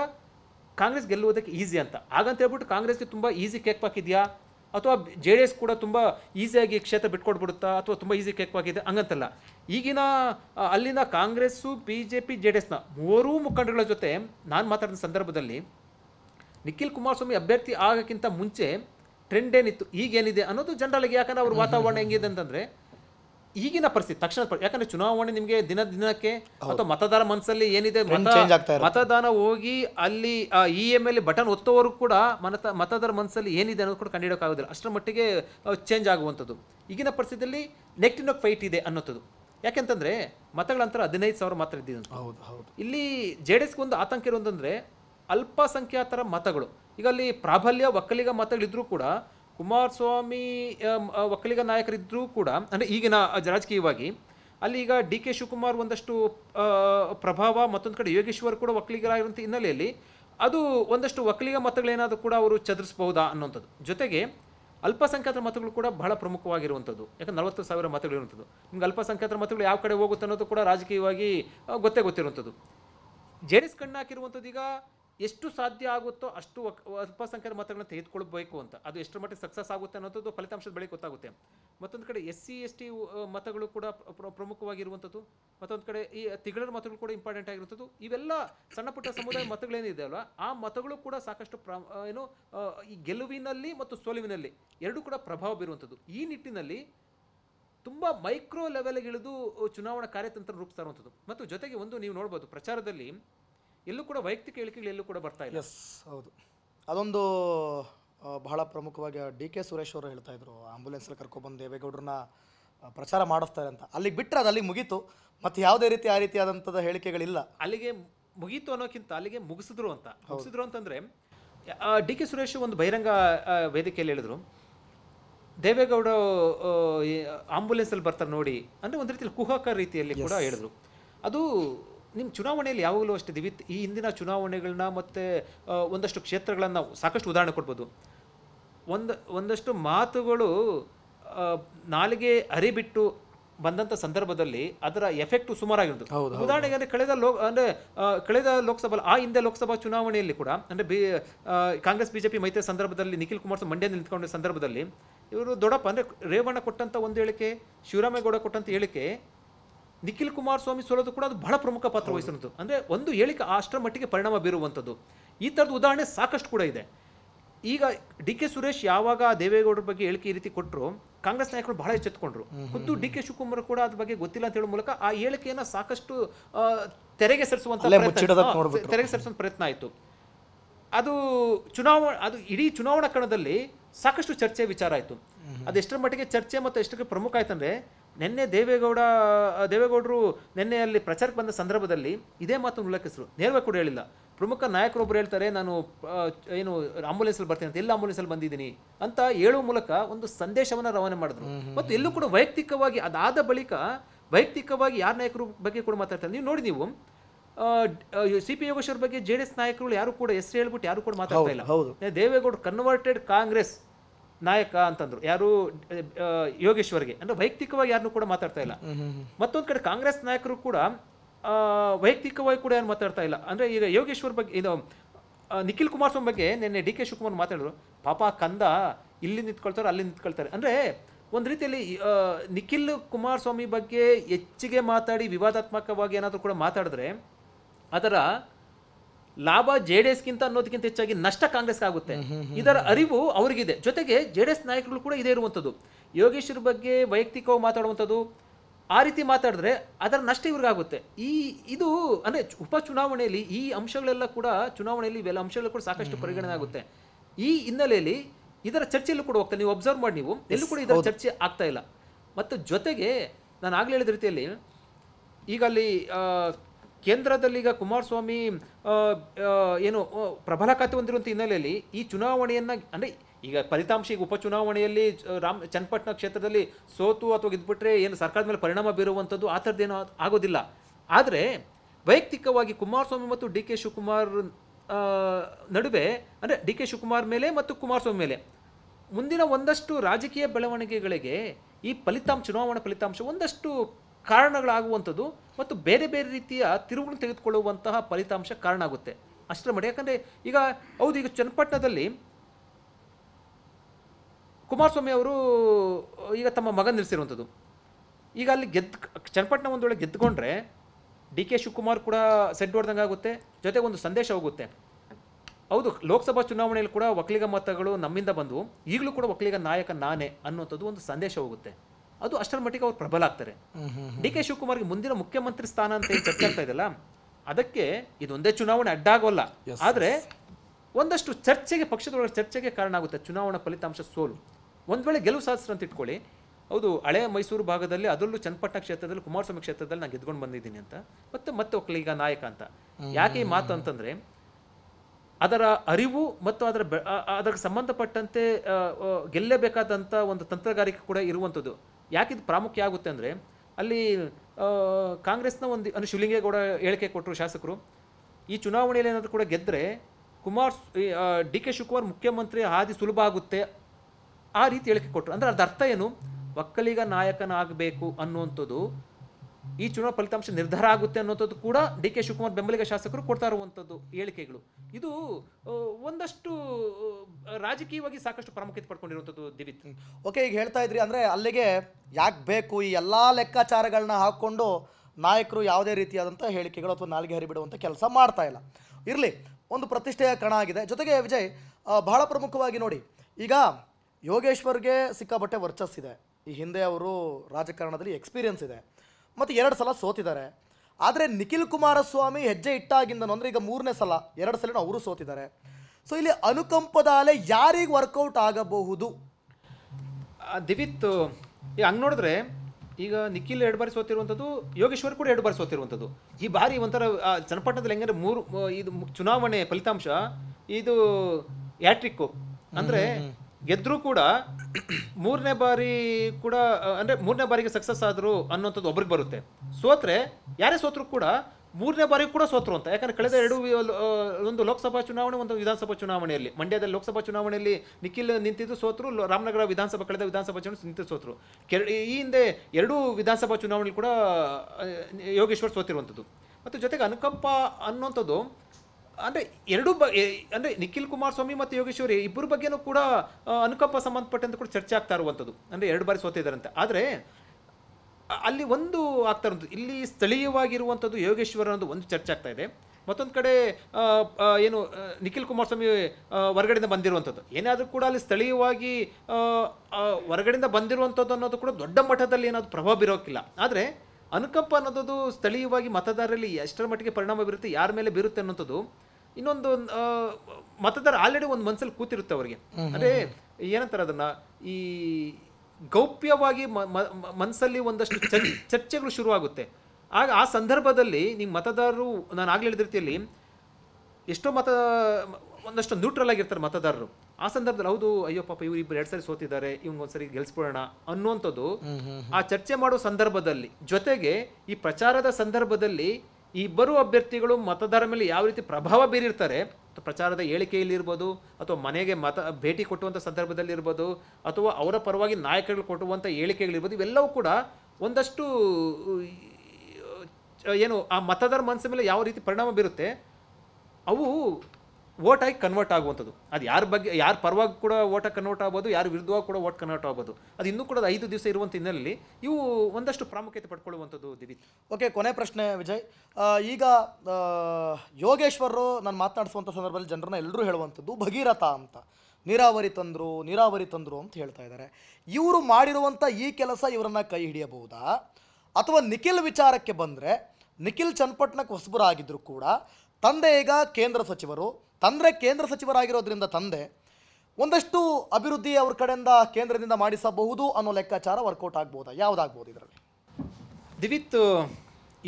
Speaker 2: ಕಾಂಗ್ರೆಸ್ ಗೆಲ್ಲುವುದಕ್ಕೆ ಈಸಿ ಅಂತ ಹಾಗಂತ ಹೇಳ್ಬಿಟ್ಟು ಕಾಂಗ್ರೆಸ್ಗೆ ತುಂಬ ಈಸಿ ಕೇಕ್ ಪಾಕಿದೆಯಾ ಅಥವಾ ಜೆ ಡಿ ಎಸ್ ಕೂಡ ತುಂಬ ಈಸಿಯಾಗಿ ಕ್ಷೇತ್ರ ಬಿಟ್ಕೊಡ್ಬಿಡುತ್ತಾ ಅಥವಾ ತುಂಬ ಈಸಿ ಕೇಕ್ ಪಾಕಿದೆ ಹಂಗಂತಲ್ಲ ಈಗಿನ ಅಲ್ಲಿನ Congress B J P J D ಎಸ್ನ ಮೂರೂ ಮುಖಂಡಗಳ ಜೊತೆ ನಾನು ಮಾತಾಡಿದ ಸಂದರ್ಭದಲ್ಲಿ ನಿಖಿಲ್ ಕುಮಾರಸ್ವಾಮಿ ಅಭ್ಯರ್ಥಿ ಆಗೋಕ್ಕಿಂತ ಮುಂಚೆ ಟ್ರೆಂಡ್ ಏನಿತ್ತು ಈಗೇನಿದೆ ಅನ್ನೋದು ಜನರಲ್ಲಿಗೆ ಯಾಕಂದರೆ ಅವ್ರ ವಾತಾವರಣ ಹೆಂಗಿದೆ ಅಂತಂದರೆ ಈಗಿನ ಪರಿಸ್ಥಿತಿ ತಕ್ಷಣ ಯಾಕಂದ್ರೆ ಚುನಾವಣೆ ನಿಮಗೆ ದಿನ ದಿನಕ್ಕೆ ಅಥವಾ ಮತದಾರ ಮನಸ್ಸಲ್ಲಿ ಏನಿದೆ ಮತದಾನ ಹೋಗಿ ಅಲ್ಲಿ ಇ ಎಮ್ ಎಲ್ ಬಟನ್ ಒತ್ತೋವರು ಕೂಡ ಮತ ಮತದಾರ ಮನಸ್ಸಲ್ಲಿ ಏನಿದೆ ಅನ್ನೋದು ಕೂಡ ಕಂಡಿಡೋಕ್ಕಾಗೋದಿಲ್ಲ ಅಷ್ಟರ ಮಟ್ಟಿಗೆ ಚೇಂಜ್ ಆಗುವಂಥದ್ದು ಈಗಿನ ಪರಿಸ್ಥಿತಿಯಲ್ಲಿ ನೆಕ್ಟಿನ ಫೈಟ್ ಇದೆ ಅನ್ನೋದು ಯಾಕೆಂತಂದರೆ ಮತಗಳಂತರ ಹದಿನೈದು ಸಾವಿರ ಮಾತ್ರ ಇದ್ದಿದ್ದು ಹೌದು ಹೌದು ಇಲ್ಲಿ ಜೆ ಡಿ ಎಸ್ಗೆ ಒಂದು ಆತಂಕ ಇರೋದಂದರೆ ಅಲ್ಪಸಂಖ್ಯಾತರ ಮತಗಳು ಈಗ ಅಲ್ಲಿ ಪ್ರಾಬಲ್ಯ ಒಕ್ಕಲಿಗ ಮತಗಳಿದ್ರೂ ಕೂಡ ಕುಮಾರಸ್ವಾಮಿ ಒಕ್ಕಲಿಗ ನಾಯಕರಿದ್ದರೂ ಕೂಡ ಅಂದರೆ ಈಗಿನ ರಾಜಕೀಯವಾಗಿ ಅಲ್ಲಿ ಈಗ ಡಿ ಕೆ ಶಿವಕುಮಾರ್ ಒಂದಷ್ಟು ಪ್ರಭಾವ ಮತ್ತೊಂದು ಕಡೆ ಯೋಗೇಶ್ವರ್ ಕೂಡ ಒಕ್ಕಲಿಗರಾಗಿರುವಂಥ ಹಿನ್ನೆಲೆಯಲ್ಲಿ ಅದು ಒಂದಷ್ಟು ಒಕ್ಕಲಿಗ ಮತಗಳೇನಾದರೂ ಕೂಡ ಅವರು ಚದುರಿಸಬಹುದಾ ಅನ್ನೋಂಥದ್ದು ಜೊತೆಗೆ ಅಲ್ಪಸಂಖ್ಯಾತರ ಮತಗಳು ಕೂಡ ಬಹಳ ಪ್ರಮುಖವಾಗಿರುವಂಥದ್ದು ಯಾಕಂದ್ರೆ ನಲವತ್ತು ಸಾವಿರ ಮತಗಳಿರುವಂಥದ್ದು ನಿಮ್ಗೆ ಅಲ್ಪಸಂಖ್ಯಾತರ ಮತಗಳು ಯಾವ ಕಡೆ ಹೋಗುತ್ತೆ ಅನ್ನೋದು ಕೂಡ ರಾಜಕೀಯವಾಗಿ ಗೊತ್ತೇ ಗೊತ್ತಿರುವಂಥದ್ದು ಜೆ ಡಿ ಎಸ್ ಕಣ್ಣಾಕಿರುವಂಥದ್ದು ಈಗ ಎಷ್ಟು ಸಾಧ್ಯ ಆಗುತ್ತೋ ಅಷ್ಟು ಅಲ್ಪಸಂಖ್ಯಾತ ಮತಗಳನ್ನು ತೆಗೆದುಕೊಳ್ಬೇಕು ಅಂತ ಅದು ಎಷ್ಟು ಮಟ್ಟಿಗೆ ಸಕ್ಸಸ್ ಆಗುತ್ತೆ ಅನ್ನೋದು ಫಲಿತಾಂಶದ ಬೆಳೆ ಗೊತ್ತಾಗುತ್ತೆ ಮತ್ತೊಂದು ಕಡೆ ಎಸ್ ಸಿ ಎಸ್ ಟಿ ಮತಗಳು ಕೂಡ ಪ್ರಮುಖವಾಗಿರುವಂಥದ್ದು ಮತ್ತೊಂದು ಕಡೆ ಈ ತಿಗಳರ ಮತಗಳು ಕೂಡ ಇಂಪಾರ್ಟೆಂಟ್ ಆಗಿರುವಂಥದ್ದು ಇವೆಲ್ಲ ಸಣ್ಣ ಪುಟ್ಟ ಸಮುದಾಯ ಮತಗಳೇನಿದೆ ಅಲ್ವಾ ಆ ಮತಗಳು ಕೂಡ ಸಾಕಷ್ಟು ಪ್ರ ಏನು ಈ ಗೆಲುವಿನಲ್ಲಿ ಮತ್ತು ಸೋಲುವಿನಲ್ಲಿ ಎರಡೂ ಕೂಡ ಪ್ರಭಾವ ಬೀರುವಂಥದ್ದು ಈ ನಿಟ್ಟಿನಲ್ಲಿ ತುಂಬ ಮೈಕ್ರೋ ಇಳಿದು ಚುನಾವಣಾ ಕಾರ್ಯತಂತ್ರ ರೂಪಿಸ್ತಾ ಇರುವಂಥದ್ದು ಮತ್ತು ಜೊತೆಗೆ ಒಂದು ನೀವು ನೋಡ್ಬೋದು ಪ್ರಚಾರದಲ್ಲಿ ಎಲ್ಲೂ ಕೂಡ ವೈಯಕ್ತಿಕ ಹೇಳಿಕೆಗಳು
Speaker 1: ಎಲ್ಲೂ ಕೂಡ ಬರ್ತಾ ಇಲ್ಲ ಎಸ್ ಹೌದು ಅದೊಂದು ಬಹಳ ಪ್ರಮುಖವಾಗಿ ಡಿ ಕೆ ಸುರೇಶ್ ಅವರು ಹೇಳ್ತಾ ಇದ್ರು ಆಂಬುಲೆನ್ಸಲ್ಲಿ ಕರ್ಕೊಬಂದು ದೇವೇಗೌಡರನ್ನ ಪ್ರಚಾರ ಮಾಡಿಸ್ತಾರೆ ಅಂತ ಅಲ್ಲಿಗೆ ಬಿಟ್ಟರೆ ಅದು ಅಲ್ಲಿಗೆ ಮುಗೀತು ಮತ್ತು ಯಾವುದೇ ರೀತಿ ಆ ರೀತಿಯಾದಂಥದ್ದು ಹೇಳಿಕೆಗಳಿಲ್ಲ
Speaker 2: ಅಲ್ಲಿಗೆ ಮುಗೀತು ಅನ್ನೋಕ್ಕಿಂತ ಅಲ್ಲಿಗೆ ಮುಗಿಸಿದ್ರು ಅಂತ ಮುಗಿಸಿದ್ರು ಅಂತಂದ್ರೆ ಡಿ ಕೆ ಸುರೇಶ್ ಒಂದು
Speaker 1: ಬಹಿರಂಗ ವೇದಿಕೆಯಲ್ಲಿ ಹೇಳಿದ್ರು
Speaker 2: ದೇವೇಗೌಡ ಆಂಬುಲೆನ್ಸಲ್ಲಿ ಆಂಬುಲೆನ್ಸ್ ಅಲ್ಲಿ ಬರ್ತಾರೆ ನೋಡಿ ಅಂದರೆ ಒಂದು ರೀತಿಯಲ್ಲಿ ಕುಹಕ ರೀತಿಯಲ್ಲಿ ಕೂಡ ಹೇಳಿದ್ರು ಅದು ನಿಮ್ಮ ಚುನಾವಣೆಯಲ್ಲಿ ಯಾವಾಗಲೂ ಅಷ್ಟೇ ದಿವಿತ್ ಈ ಹಿಂದಿನ ಚುನಾವಣೆಗಳನ್ನ ಮತ್ತು ಒಂದಷ್ಟು ಕ್ಷೇತ್ರಗಳನ್ನು ಸಾಕಷ್ಟು ಉದಾಹರಣೆ ಕೊಡ್ಬೋದು ಒಂದು ಒಂದಷ್ಟು ಮಾತುಗಳು ನಾಲಿಗೆ ಅರಿಬಿಟ್ಟು ಬಂದಂಥ ಸಂದರ್ಭದಲ್ಲಿ ಅದರ ಎಫೆಕ್ಟು ಸುಮಾರಾಗಿರೋದು ಉದಾಹರಣೆಗೆ ಅಂದರೆ ಕಳೆದ ಲೋ ಅಂದರೆ ಕಳೆದ ಲೋಕಸಭಾ ಆ ಹಿಂದೆ ಲೋಕಸಭಾ ಚುನಾವಣೆಯಲ್ಲಿ ಕೂಡ ಅಂದರೆ ಬಿ ಕಾಂಗ್ರೆಸ್ ಬಿಜೆಪಿ ಮೈತ್ರಿ ಸಂದರ್ಭದಲ್ಲಿ ನಿಖಿಲ್ ಕುಮಾರಸ್ವಾಮಿ ಮಂಡ್ಯದಲ್ಲಿ ನಿಂತ್ಕೊಂಡ ಸಂದರ್ಭದಲ್ಲಿ ಇವರು ದೊಡ್ಡಪ್ಪ ಅಂದರೆ ರೇವಣ್ಣ ಕೊಟ್ಟಂಥ ಒಂದು ಹೇಳಿಕೆ ಶಿವರಾಮೇಗೌಡ ಕೊಟ್ಟಂಥ ಹೇಳಿಕೆ ನಿಖಿಲ್ ಕುಮಾರಸ್ವಾಮಿ ಸೋಲೋದು ಕೂಡ ಅದು ಬಹಳ ಪ್ರಮುಖ ಪಾತ್ರ ವಹಿಸಿರುವಂಥದ್ದು ಅಂದರೆ ಒಂದು ಹೇಳಿಕೆ ಅಷ್ಟರ ಮಟ್ಟಿಗೆ ಪರಿಣಾಮ ಬೀರುವಂಥದ್ದು ಈ ಥರದ ಉದಾಹರಣೆ ಸಾಕಷ್ಟು ಕೂಡ ಇದೆ ಈಗ ಡಿ ಕೆ ಸುರೇಶ್ ಯಾವಾಗ ದೇವೇಗೌಡರ ಬಗ್ಗೆ ಹೇಳಿಕೆ ಈ ರೀತಿ ಕೊಟ್ಟರು ಕಾಂಗ್ರೆಸ್ ನಾಯಕರು ಬಹಳ ಎಚ್ಚೆತ್ತುಕೊಂಡ್ರು ಖುದ್ದು ಡಿ ಕೆ ಶಿವಕುಮಾರ್ ಕೂಡ ಅದ್ರ ಬಗ್ಗೆ ಗೊತ್ತಿಲ್ಲ ಅಂತ ಹೇಳೋ ಮೂಲಕ ಆ ಹೇಳಿಕೆಯನ್ನು ಸಾಕಷ್ಟು ತೆರೆಗೆ ಸರಿಸುವಂಥ ತೆರೆಗೆ ಸರಿಸುವಂಥ ಪ್ರಯತ್ನ ಆಯಿತು ಅದು ಚುನಾವಣೆ ಅದು ಇಡೀ ಚುನಾವಣಾ ಕಣದಲ್ಲಿ ಸಾಕಷ್ಟು ಚರ್ಚೆ ವಿಚಾರ ಆಯಿತು ಅದೆಷ್ಟರ ಮಟ್ಟಿಗೆ ಚರ್ಚೆ ಮತ್ತು ಎಷ್ಟಕ್ಕೆ ಪ್ರಮುಖ ಆಯ್ತಂದ್ರೆ ನಿನ್ನೆ ದೇವೇಗೌಡ ದೇವೇಗೌಡರು ನಿನ್ನೆ ಅಲ್ಲಿ ಪ್ರಚಾರಕ್ಕೆ ಬಂದ ಸಂದರ್ಭದಲ್ಲಿ ಇದೇ ಮಾತು ಉಲ್ಲೇಖಿಸಿದ್ರು ನೇರವಾಗಿ ಕೂಡ ಹೇಳಿಲ್ಲ ಪ್ರಮುಖ ನಾಯಕರೊಬ್ಬರು ಹೇಳ್ತಾರೆ ನಾನು ಏನು ಆಂಬುಲೆನ್ಸಲ್ಲಿ ಬರ್ತೀನಿ ಅಂತ ಎಲ್ಲ ಆಂಬುಲೆನ್ಸಲ್ಲಿ ಬಂದಿದ್ದೀನಿ ಅಂತ ಹೇಳುವ ಮೂಲಕ ಒಂದು ಸಂದೇಶವನ್ನು ರವಾನೆ ಮಾಡಿದ್ರು ಮತ್ತು ಎಲ್ಲೂ ಕೂಡ ವೈಯಕ್ತಿಕವಾಗಿ ಅದಾದ ಬಳಿಕ ವೈಯಕ್ತಿಕವಾಗಿ ಯಾರ ನಾಯಕರ ಬಗ್ಗೆ ಕೂಡ ಮಾತಾಡ್ತಾರೆ ನೀವು ನೋಡಿ ನೀವು ಸಿ ಪಿ ಯೋಗೇಶ್ವರ್ ಬಗ್ಗೆ ಜೆ ಡಿ ಎಸ್ ನಾಯಕರು ಯಾರು ಕೂಡ ಹೆಸರು ಹೇಳ್ಬಿಟ್ಟು ಯಾರು ಕೂಡ ಮಾತಾಡ್ತಾ ಇಲ್ಲ ದೇವೇಗೌಡ ಕನ್ವರ್ಟೆಡ್ ಕಾಂಗ್ರೆಸ್ ನಾಯಕ ಅಂತಂದ್ರು ಯಾರು ಯೋಗೇಶ್ವರ್ಗೆ ಅಂದ್ರೆ ವೈಯಕ್ತಿಕವಾಗಿ ಯಾರನ್ನೂ ಕೂಡ ಮಾತಾಡ್ತಾ ಇಲ್ಲ ಮತ್ತೊಂದು ಕಡೆ ಕಾಂಗ್ರೆಸ್ ನಾಯಕರು ಕೂಡ ವೈಯಕ್ತಿಕವಾಗಿ ಕೂಡ ಯಾರು ಮಾತಾಡ್ತಾ ಇಲ್ಲ ಅಂದರೆ ಈಗ ಯೋಗೇಶ್ವರ್ ಬಗ್ಗೆ ಇದು ನಿಖಿಲ್ ಕುಮಾರಸ್ವಾಮಿ ಬಗ್ಗೆ ನಿನ್ನೆ ಡಿ ಕೆ ಶಿವಕುಮಾರ್ ಮಾತಾಡಿದ್ರು ಪಾಪ ಕಂದ ಇಲ್ಲಿ ನಿಂತ್ಕೊಳ್ತಾರೆ ಅಲ್ಲಿ ನಿಂತ್ಕೊಳ್ತಾರೆ ಅಂದರೆ ಒಂದು ರೀತಿಯಲ್ಲಿ ನಿಖಿಲ್ ಕುಮಾರಸ್ವಾಮಿ ಬಗ್ಗೆ ಹೆಚ್ಚಿಗೆ ಮಾತಾಡಿ ವಿವಾದಾತ್ಮಕವಾಗಿ ಏನಾದರೂ ಕೂಡ ಮಾತಾಡಿದ್ರೆ ಅದರ ಲಾಭ ಜೆ ಡಿ ಎಸ್ಗಿಂತ ಅನ್ನೋದಕ್ಕಿಂತ ಹೆಚ್ಚಾಗಿ ನಷ್ಟ ಕಾಂಗ್ರೆಸ್ ಆಗುತ್ತೆ ಇದರ ಅರಿವು ಅವರಿಗಿದೆ ಜೊತೆಗೆ ಜೆ ಡಿ ಎಸ್ ನಾಯಕರುಗಳು ಕೂಡ ಇದೇ ಇರುವಂಥದ್ದು ಯೋಗೇಶ್ವರ ಬಗ್ಗೆ ವೈಯಕ್ತಿಕವಾಗಿ ಮಾತಾಡುವಂಥದ್ದು ಆ ರೀತಿ ಮಾತಾಡಿದ್ರೆ ಅದರ ನಷ್ಟ ಇವ್ರಿಗಾಗುತ್ತೆ ಈ ಇದು ಅಂದರೆ ಉಪಚುನಾವಣೆಯಲ್ಲಿ ಈ ಅಂಶಗಳೆಲ್ಲ ಕೂಡ ಚುನಾವಣೆಯಲ್ಲಿ ಇವೆಲ್ಲ ಅಂಶಗಳು ಕೂಡ ಸಾಕಷ್ಟು ಪರಿಗಣನೆ ಆಗುತ್ತೆ ಈ ಹಿನ್ನೆಲೆಯಲ್ಲಿ ಇದರ ಚರ್ಚೆಯಲ್ಲೂ ಕೂಡ ಹೋಗ್ತಾರೆ ನೀವು ಅಬ್ಸರ್ವ್ ಮಾಡಿ ನೀವು ಎಲ್ಲೂ ಕೂಡ ಇದರ ಚರ್ಚೆ ಆಗ್ತಾ ಇಲ್ಲ ಮತ್ತು ಜೊತೆಗೆ ನಾನು ಆಗಲೇ ಹೇಳಿದ ರೀತಿಯಲ್ಲಿ ಈಗ ಅಲ್ಲಿ ಕೇಂದ್ರದಲ್ಲಿ ಈಗ ಕುಮಾರಸ್ವಾಮಿ ಏನು ಪ್ರಬಲ ಖಾತೆ ಹೊಂದಿರುವಂಥ ಹಿನ್ನೆಲೆಯಲ್ಲಿ ಈ ಚುನಾವಣೆಯನ್ನು ಅಂದರೆ ಈಗ ಫಲಿತಾಂಶ ಈಗ ಉಪಚುನಾವಣೆಯಲ್ಲಿ ರಾಮ್ ಚನ್ನಪಟ್ಟಣ ಕ್ಷೇತ್ರದಲ್ಲಿ ಸೋತು ಅಥವಾ ಗೆದ್ದುಬಿಟ್ರೆ ಏನು ಸರ್ಕಾರದ ಮೇಲೆ ಪರಿಣಾಮ ಬೀರುವಂಥದ್ದು ಆ ಥರದ್ದೇನು ಆಗೋದಿಲ್ಲ ಆದರೆ ವೈಯಕ್ತಿಕವಾಗಿ ಕುಮಾರಸ್ವಾಮಿ ಮತ್ತು ಡಿ ಕೆ ಶಿವಕುಮಾರ್ ನಡುವೆ ಅಂದರೆ ಡಿ ಕೆ ಶಿವಕುಮಾರ್ ಮೇಲೆ ಮತ್ತು ಕುಮಾರಸ್ವಾಮಿ ಮೇಲೆ ಮುಂದಿನ ಒಂದಷ್ಟು ರಾಜಕೀಯ ಬೆಳವಣಿಗೆಗಳಿಗೆ ಈ ಫಲಿತಾಂಶ ಚುನಾವಣಾ ಫಲಿತಾಂಶ ಒಂದಷ್ಟು ಕಾರಣಗಳಾಗುವಂಥದ್ದು ಮತ್ತು ಬೇರೆ ಬೇರೆ ರೀತಿಯ ತಿರುವುಗಳನ್ನು ತೆಗೆದುಕೊಳ್ಳುವಂತಹ ಫಲಿತಾಂಶ ಕಾರಣ ಆಗುತ್ತೆ ಅಷ್ಟರ ಮಾಡಿ ಯಾಕಂದರೆ ಈಗ ಹೌದು ಈಗ ಚನ್ನಪಟ್ಟಣದಲ್ಲಿ ಕುಮಾರಸ್ವಾಮಿ ಅವರು ಈಗ ತಮ್ಮ ಮಗ ನಿಲ್ಲಿಸಿರುವಂಥದ್ದು ಈಗ ಅಲ್ಲಿ ಗೆದ್ದು ಚನ್ನಪಟ್ಟಣ ಒಂದೊಳಗೆ ಗೆದ್ದುಕೊಂಡ್ರೆ ಡಿ ಕೆ ಶಿವಕುಮಾರ್ ಕೂಡ ಸೆಡ್ ಹೊಡೆದಂಗೆ ಆಗುತ್ತೆ ಜೊತೆಗೆ ಒಂದು ಸಂದೇಶ ಹೋಗುತ್ತೆ ಹೌದು ಲೋಕಸಭಾ ಚುನಾವಣೆಯಲ್ಲಿ ಕೂಡ ಒಕ್ಕಲಿಗ ಮತಗಳು ನಮ್ಮಿಂದ ಬಂದವು ಈಗಲೂ ಕೂಡ ಒಕ್ಕಲಿಗ ನಾಯಕ ನಾನೇ ಅನ್ನುವಂಥದ್ದು ಒಂದು ಸಂದೇಶ ಹೋಗುತ್ತೆ ಅದು ಅಷ್ಟರ ಮಟ್ಟಿಗೆ ಅವ್ರು ಪ್ರಬಲ ಆಗ್ತಾರೆ ಡಿ ಕೆ ಶಿವಕುಮಾರ್ಗೆ ಮುಂದಿನ ಮುಖ್ಯಮಂತ್ರಿ ಸ್ಥಾನ ಅಂತ ಏನು ಚರ್ಚೆ ಆಗ್ತಾ ಇದೆಯಲ್ಲ ಅದಕ್ಕೆ ಇದೊಂದೇ ಚುನಾವಣೆ ಅಡ್ಡಾಗೋಲ್ಲ ಆದರೆ ಒಂದಷ್ಟು ಚರ್ಚೆಗೆ ಪಕ್ಷದೊಳಗೆ ಚರ್ಚೆಗೆ ಕಾರಣ ಆಗುತ್ತೆ ಚುನಾವಣಾ ಫಲಿತಾಂಶ ಸೋಲು ಒಂದು ವೇಳೆ ಗೆಲುವು ಸಾಧಿಸ್ರು ಅಂತ ಇಟ್ಕೊಳ್ಳಿ ಹೌದು ಹಳೆ ಮೈಸೂರು ಭಾಗದಲ್ಲಿ ಅದರಲ್ಲೂ ಚನ್ನಪಟ್ಟಣ ಕ್ಷೇತ್ರದಲ್ಲಿ ಕುಮಾರಸ್ವಾಮಿ ಕ್ಷೇತ್ರದಲ್ಲಿ ನಾನು ಗೆದ್ಕೊಂಡು ಬಂದಿದ್ದೀನಿ ಅಂತ ಮತ್ತೆ ಮತ್ತೆ ಈಗ ನಾಯಕ ಅಂತ ಯಾಕೆ ಈ ಮಾತು ಅಂತಂದರೆ ಅದರ ಅರಿವು ಮತ್ತು ಅದರ ಅದಕ್ಕೆ ಸಂಬಂಧಪಟ್ಟಂತೆ ಗೆಲ್ಲಬೇಕಾದಂಥ ಒಂದು ತಂತ್ರಗಾರಿಕೆ ಕೂಡ ಇರುವಂಥದ್ದು ಯಾಕಿದು ಪ್ರಾಮುಖ್ಯ ಆಗುತ್ತೆ ಅಂದರೆ ಅಲ್ಲಿ ಕಾಂಗ್ರೆಸ್ನ ಒಂದು ಅಂದರೆ ಶಿವಲಿಂಗೇಗೌಡ ಹೇಳಿಕೆ ಕೊಟ್ಟರು ಶಾಸಕರು ಈ ಚುನಾವಣೆಯಲ್ಲಿ ಏನಾದರೂ ಕೂಡ ಗೆದ್ದರೆ ಕುಮಾರ್ ಡಿ ಕೆ ಶಿವಕುಮಾರ್ ಮುಖ್ಯಮಂತ್ರಿ ಹಾದಿ ಸುಲಭ ಆಗುತ್ತೆ ಆ ರೀತಿ ಹೇಳಿಕೆ ಕೊಟ್ಟರು ಅಂದರೆ ಅರ್ಥ ಏನು ಒಕ್ಕಲಿಗ ನಾಯಕನಾಗಬೇಕು ಅನ್ನುವಂಥದ್ದು ಈ ಚುನಾವಣಾ ಫಲಿತಾಂಶ ನಿರ್ಧಾರ ಆಗುತ್ತೆ ಅನ್ನೋಂಥದ್ದು ಕೂಡ ಡಿ ಕೆ ಶಿವಕುಮಾರ್ ಬೆಂಬಲಿಗ ಶಾಸಕರು ಕೊಡ್ತಾ ಇರುವಂಥದ್ದು ಹೇಳಿಕೆಗಳು ಇದು ಒಂದಷ್ಟು ರಾಜಕೀಯವಾಗಿ ಸಾಕಷ್ಟು ಪ್ರಾಮುಖ್ಯತೆ ಪಡ್ಕೊಂಡಿರುವಂಥದ್ದು ದಿವಿತ್
Speaker 1: ಓಕೆ ಈಗ ಹೇಳ್ತಾ ಇದ್ರಿ ಅಂದರೆ ಅಲ್ಲಿಗೆ ಯಾಕೆ ಬೇಕು ಈ ಎಲ್ಲ ಲೆಕ್ಕಾಚಾರಗಳನ್ನ ಹಾಕ್ಕೊಂಡು ನಾಯಕರು ಯಾವುದೇ ರೀತಿಯಾದಂಥ ಹೇಳಿಕೆಗಳು ಅಥವಾ ನಾಲಿಗೆ ಹರಿಬಿಡುವಂಥ ಕೆಲಸ ಮಾಡ್ತಾ ಇಲ್ಲ ಇರಲಿ ಒಂದು ಪ್ರತಿಷ್ಠೆಯ ಕಣ ಆಗಿದೆ ಜೊತೆಗೆ ವಿಜಯ್ ಬಹಳ ಪ್ರಮುಖವಾಗಿ ನೋಡಿ ಈಗ ಯೋಗೇಶ್ವರ್ಗೆ ಸಿಕ್ಕಾಬಟ್ಟೆ ವರ್ಚಸ್ಸಿದೆ ಈ ಹಿಂದೆ ಅವರು ರಾಜಕಾರಣದಲ್ಲಿ ಎಕ್ಸ್ಪೀರಿಯನ್ಸ್ ಇದೆ ಮತ್ತು ಎರಡು ಸಲ ಸೋತಿದ್ದಾರೆ ಆದರೆ ನಿಖಿಲ್ ಕುಮಾರಸ್ವಾಮಿ ಹೆಜ್ಜೆ ಇಟ್ಟಾಗಿಂದನು ಅಂದರೆ ಈಗ ಮೂರನೇ ಸಲ ಎರಡು ಸಲ ಅವರು ಸೋತಿದ್ದಾರೆ ಸೊ ಇಲ್ಲಿ ಅನುಕಂಪದ ಅಲೆ ಯಾರಿಗೆ ವರ್ಕೌಟ್ ಆಗಬಹುದು
Speaker 2: ದಿವಿತ್ ಈಗ ಹಂಗೆ ನೋಡಿದ್ರೆ ಈಗ ನಿಖಿಲ್ ಎರಡು ಬಾರಿ ಸೋತಿರುವಂಥದ್ದು ಯೋಗೇಶ್ವರ್ ಕೂಡ ಎರಡು ಬಾರಿ ಸೋತಿರುವಂಥದ್ದು ಈ ಬಾರಿ ಒಂಥರ ಚನ್ನಪಟ್ಟಣದಲ್ಲಿ ಹೆಂಗಂದ್ರೆ ಮೂರು ಇದು ಚುನಾವಣೆ ಫಲಿತಾಂಶ ಇದು ಯಾಟ್ರಿಕ್ಕು ಅಂದರೆ ಗೆದ್ರೂ ಕೂಡ ಮೂರನೇ ಬಾರಿ ಕೂಡ ಅಂದರೆ ಮೂರನೇ ಬಾರಿಗೆ ಸಕ್ಸಸ್ ಆದರು ಅನ್ನೋಂಥದ್ದು ಒಬ್ರಿಗೆ ಬರುತ್ತೆ ಸೋತ್ರೆ ಯಾರೇ ಸೋತ್ರು ಕೂಡ ಮೂರನೇ ಬಾರಿ ಕೂಡ ಸೋತ್ರು ಅಂತ ಯಾಕಂದರೆ ಕಳೆದ ಎರಡು ಒಂದು ಲೋಕಸಭಾ ಚುನಾವಣೆ ಒಂದು ವಿಧಾನಸಭಾ ಚುನಾವಣೆಯಲ್ಲಿ ಮಂಡ್ಯದಲ್ಲಿ ಲೋಕಸಭಾ ಚುನಾವಣೆಯಲ್ಲಿ ನಿಖಿಲ್ ನಿಂತಿದ್ದು ಸೋತರು ರಾಮನಗರ ವಿಧಾನಸಭಾ ಕಳೆದ ವಿಧಾನಸಭಾ ಚುನಾವಣೆ ನಿಂತಿದ್ದು ಸೋತರು ಕೆ ಈ ಹಿಂದೆ ಎರಡೂ ವಿಧಾನಸಭಾ ಚುನಾವಣೆ ಕೂಡ ಯೋಗೇಶ್ವರ್ ಸೋತಿರುವಂಥದ್ದು ಮತ್ತು ಜೊತೆಗೆ ಅನುಕಂಪ ಅನ್ನೋಂಥದ್ದು ಅಂದರೆ ಎರಡು ಬ ಅಂದರೆ ನಿಖಿಲ್ ಕುಮಾರಸ್ವಾಮಿ ಮತ್ತು ಯೋಗೇಶ್ವರಿ ಇಬ್ಬರ ಬಗ್ಗೆನೂ ಕೂಡ ಅನುಕಂಪ ಸಂಬಂಧಪಟ್ಟಂತೆ ಕೂಡ ಚರ್ಚೆ ಆಗ್ತಾ ಇರುವಂಥದ್ದು ಅಂದರೆ ಎರಡು ಬಾರಿ ಸೋತಿದ್ದಾರಂತೆ ಆದರೆ ಅಲ್ಲಿ ಒಂದು ಆಗ್ತಾ ಇರೋದು ಇಲ್ಲಿ ಸ್ಥಳೀಯವಾಗಿರುವಂಥದ್ದು ಯೋಗೇಶ್ವರ ಅನ್ನೋದು ಒಂದು ಚರ್ಚೆ ಆಗ್ತಾ ಇದೆ ಮತ್ತೊಂದು ಕಡೆ ಏನು ನಿಖಿಲ್ ಕುಮಾರಸ್ವಾಮಿ ಹೊರಗಡೆಯಿಂದ ಬಂದಿರುವಂಥದ್ದು ಏನಾದರೂ ಕೂಡ ಅಲ್ಲಿ ಸ್ಥಳೀಯವಾಗಿ ಹೊರಗಡೆಯಿಂದ ಬಂದಿರುವಂಥದ್ದು ಅನ್ನೋದು ಕೂಡ ದೊಡ್ಡ ಮಟ್ಟದಲ್ಲಿ ಏನಾದರೂ ಪ್ರಭಾವ ಬೀರೋಕ್ಕಿಲ್ಲ ಆದರೆ ಅನುಕಂಪ ಅನ್ನೋದು ಸ್ಥಳೀಯವಾಗಿ ಮತದಾರರಲ್ಲಿ ಎಷ್ಟರ ಮಟ್ಟಿಗೆ ಪರಿಣಾಮ ಬೀರುತ್ತೆ ಯಾರ ಮೇಲೆ ಬೀರುತ್ತೆ ಅನ್ನೋಂಥದ್ದು ಇನ್ನೊಂದು ಮತದಾರ ಆಲ್ರೆಡಿ ಒಂದು ಮನ್ಸಲ್ಲಿ ಕೂತಿರುತ್ತೆ ಅವರಿಗೆ ಅಂದರೆ ಏನಂತಾರೆ ಅದನ್ನ ಈ ಗೌಪ್ಯವಾಗಿ ಮನಸ್ಸಲ್ಲಿ ಒಂದಷ್ಟು ಚರ್ಚೆಗಳು ಶುರುವಾಗುತ್ತೆ ಆಗ ಆ ಸಂದರ್ಭದಲ್ಲಿ ನಿಮ್ಮ ಮತದಾರರು ನಾನು ಆಗಲೇ ಹೇಳಿದ ರೀತಿಯಲ್ಲಿ ಎಷ್ಟೋ ಮತ ಒಂದಷ್ಟು ನ್ಯೂಟ್ರಲ್ ಆಗಿರ್ತಾರೆ ಮತದಾರರು ಆ ಸಂದರ್ಭದಲ್ಲಿ ಹೌದು ಅಯ್ಯೋ ಪಾಪ ಇಬ್ಬರು ಎರಡು ಸಾರಿ ಸೋತಿದ್ದಾರೆ ಒಂದ್ಸರಿ ಗೆಲ್ಸ್ಬಿಡೋಣ ಅನ್ನುವಂಥದ್ದು ಆ ಚರ್ಚೆ ಮಾಡೋ ಸಂದರ್ಭದಲ್ಲಿ ಜೊತೆಗೆ ಈ ಪ್ರಚಾರದ ಸಂದರ್ಭದಲ್ಲಿ ಇಬ್ಬರು ಅಭ್ಯರ್ಥಿಗಳು ಮತದಾರ ಮೇಲೆ ಯಾವ ರೀತಿ ಪ್ರಭಾವ ಬೀರಿರ್ತಾರೆ ಪ್ರಚಾರದ ಹೇಳಿಕೆಯಲ್ಲಿರ್ಬೋದು ಅಥವಾ ಮನೆಗೆ ಮತ ಭೇಟಿ ಕೊಟ್ಟುವಂಥ ಸಂದರ್ಭದಲ್ಲಿರ್ಬೋದು ಅಥವಾ ಅವರ ಪರವಾಗಿ ನಾಯಕರು ಕೊಟ್ಟುವಂಥ ಹೇಳಿಕೆಗಳಿರ್ಬೋದು ಇವೆಲ್ಲವೂ ಕೂಡ ಒಂದಷ್ಟು ಏನು ಆ ಮತದಾರ ಮನಸ್ಸಿನ ಮೇಲೆ ಯಾವ ರೀತಿ ಪರಿಣಾಮ ಬೀರುತ್ತೆ ಅವು ಓಟಾಗಿ ಕನ್ವರ್ಟ್ ಆಗುವಂಥದ್ದು ಅದು ಯಾರ ಬಗ್ಗೆ ಯಾರ ಪರವಾಗಿ ಕೂಡ ಓಟ ಕನ್ವರ್ಟ್ ಆಗ್ಬೋದು ಯಾರ ವಿರುದ್ಧವಾಗಿ ಕೂಡ ಓಟ್ ಕನ್ವರ್ಟ್ ಆಗ್ಬೋದು ಅದು ಇನ್ನೂ ಕೂಡ ಐದು ದಿವಸ ಇರುವಂಥ ಹಿನ್ನೆಲೆಯಲ್ಲಿ ಇವು ಒಂದಷ್ಟು ಪ್ರಾಮುಖ್ಯತೆ ಪಡ್ಕೊಳ್ಳುವಂಥದ್ದು ದಿವಿತ್
Speaker 1: ಓಕೆ ಕೊನೆ ಪ್ರಶ್ನೆ ವಿಜಯ್ ಈಗ ಯೋಗೇಶ್ವರರು ನಾನು ಮಾತನಾಡಿಸುವಂಥ ಸಂದರ್ಭದಲ್ಲಿ ಜನರನ್ನ ಎಲ್ಲರೂ ಹೇಳುವಂಥದ್ದು ಭಗೀರಥ ಅಂತ ನೀರಾವರಿ ತಂದರು ನೀರಾವರಿ ತಂದರು ಅಂತ ಹೇಳ್ತಾ ಇದ್ದಾರೆ ಇವರು ಮಾಡಿರುವಂಥ ಈ ಕೆಲಸ ಇವರನ್ನು ಕೈ ಹಿಡಿಯಬಹುದಾ ಅಥವಾ ನಿಖಿಲ್ ವಿಚಾರಕ್ಕೆ ಬಂದರೆ ನಿಖಿಲ್ ಚನ್ನಪಟ್ಟಣಕ್ಕೆ ಹೊಸಬರಾಗಿದ್ದರೂ ಕೂಡ ತಂದೆ ಈಗ ಕೇಂದ್ರ ಸಚಿವರು ತಂದರೆ ಕೇಂದ್ರ ಸಚಿವರಾಗಿರೋದ್ರಿಂದ ತಂದೆ ಒಂದಷ್ಟು ಅಭಿವೃದ್ಧಿ ಅವ್ರ ಕಡೆಯಿಂದ ಕೇಂದ್ರದಿಂದ ಮಾಡಿಸಬಹುದು ಅನ್ನೋ ಲೆಕ್ಕಾಚಾರ ವರ್ಕೌಟ್ ಆಗ್ಬೋದಾ ಯಾವುದಾಗ್ಬೋದು ಇದರಲ್ಲಿ ದಿವಿತ್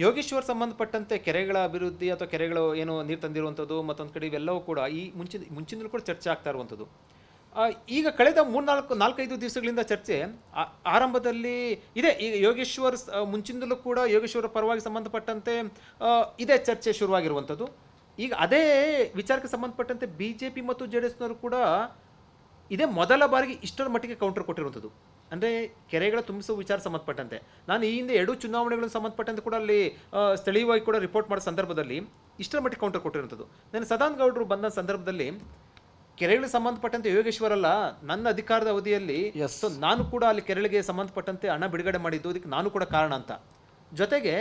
Speaker 2: ಯೋಗೇಶ್ವರ್ ಸಂಬಂಧಪಟ್ಟಂತೆ ಕೆರೆಗಳ ಅಭಿವೃದ್ಧಿ ಅಥವಾ ಕೆರೆಗಳು ಏನು ನೀರು ತಂದಿರುವಂಥದ್ದು ಮತ್ತೊಂದು ಕಡೆ ಇವೆಲ್ಲವೂ ಕೂಡ ಈ ಮುಂಚಿನ ಮುಂಚಿನಲ್ಲೂ ಕೂಡ ಚರ್ಚೆ ಆಗ್ತಾ ಇರುವಂಥದ್ದು ಈಗ ಕಳೆದ ಮೂರ್ನಾಲ್ಕು ನಾಲ್ಕೈದು ದಿವಸಗಳಿಂದ ಚರ್ಚೆ ಆರಂಭದಲ್ಲಿ ಇದೆ ಈಗ ಯೋಗೇಶ್ವರ್ ಮುಂಚಿಂದಲೂ ಕೂಡ ಯೋಗೇಶ್ವರ ಪರವಾಗಿ ಸಂಬಂಧಪಟ್ಟಂತೆ ಇದೇ ಚರ್ಚೆ ಶುರುವಾಗಿರುವಂಥದ್ದು ಈಗ ಅದೇ ವಿಚಾರಕ್ಕೆ ಸಂಬಂಧಪಟ್ಟಂತೆ ಬಿ ಜೆ ಪಿ ಮತ್ತು ಜೆ ಡಿ ಎಸ್ನವರು ಕೂಡ ಇದೇ ಮೊದಲ ಬಾರಿಗೆ ಇಷ್ಟರ ಮಟ್ಟಿಗೆ ಕೌಂಟರ್ ಕೊಟ್ಟಿರುವಂಥದ್ದು ಅಂದರೆ ಕೆರೆಗಳ ತುಂಬಿಸುವ ವಿಚಾರ ಸಂಬಂಧಪಟ್ಟಂತೆ ನಾನು ಈ ಹಿಂದೆ ಎರಡು ಚುನಾವಣೆಗಳನ್ನು ಸಂಬಂಧಪಟ್ಟಂತೆ ಕೂಡ ಅಲ್ಲಿ ಸ್ಥಳೀಯವಾಗಿ ಕೂಡ ರಿಪೋರ್ಟ್ ಮಾಡೋ ಸಂದರ್ಭದಲ್ಲಿ ಇಷ್ಟರ ಮಟ್ಟಿಗೆ ಕೌಂಟರ್ ಕೊಟ್ಟಿರುವಂಥದ್ದು ನಾನು ಸದಾನ್ ಗೌಡರು ಬಂದ ಸಂದರ್ಭದಲ್ಲಿ ಕೆರೆಗಳಿಗೆ ಸಂಬಂಧಪಟ್ಟಂತೆ ಯೋಗೇಶ್ವರಲ್ಲ ನನ್ನ ಅಧಿಕಾರದ ಅವಧಿಯಲ್ಲಿ ಎಸ್ ನಾನು ಕೂಡ ಅಲ್ಲಿ ಕೆರೆಗಳಿಗೆ ಸಂಬಂಧಪಟ್ಟಂತೆ ಹಣ ಬಿಡುಗಡೆ ಮಾಡಿದ್ದು ಅದಕ್ಕೆ ನಾನು ಕೂಡ ಕಾರಣ ಅಂತ ಜೊತೆಗೆ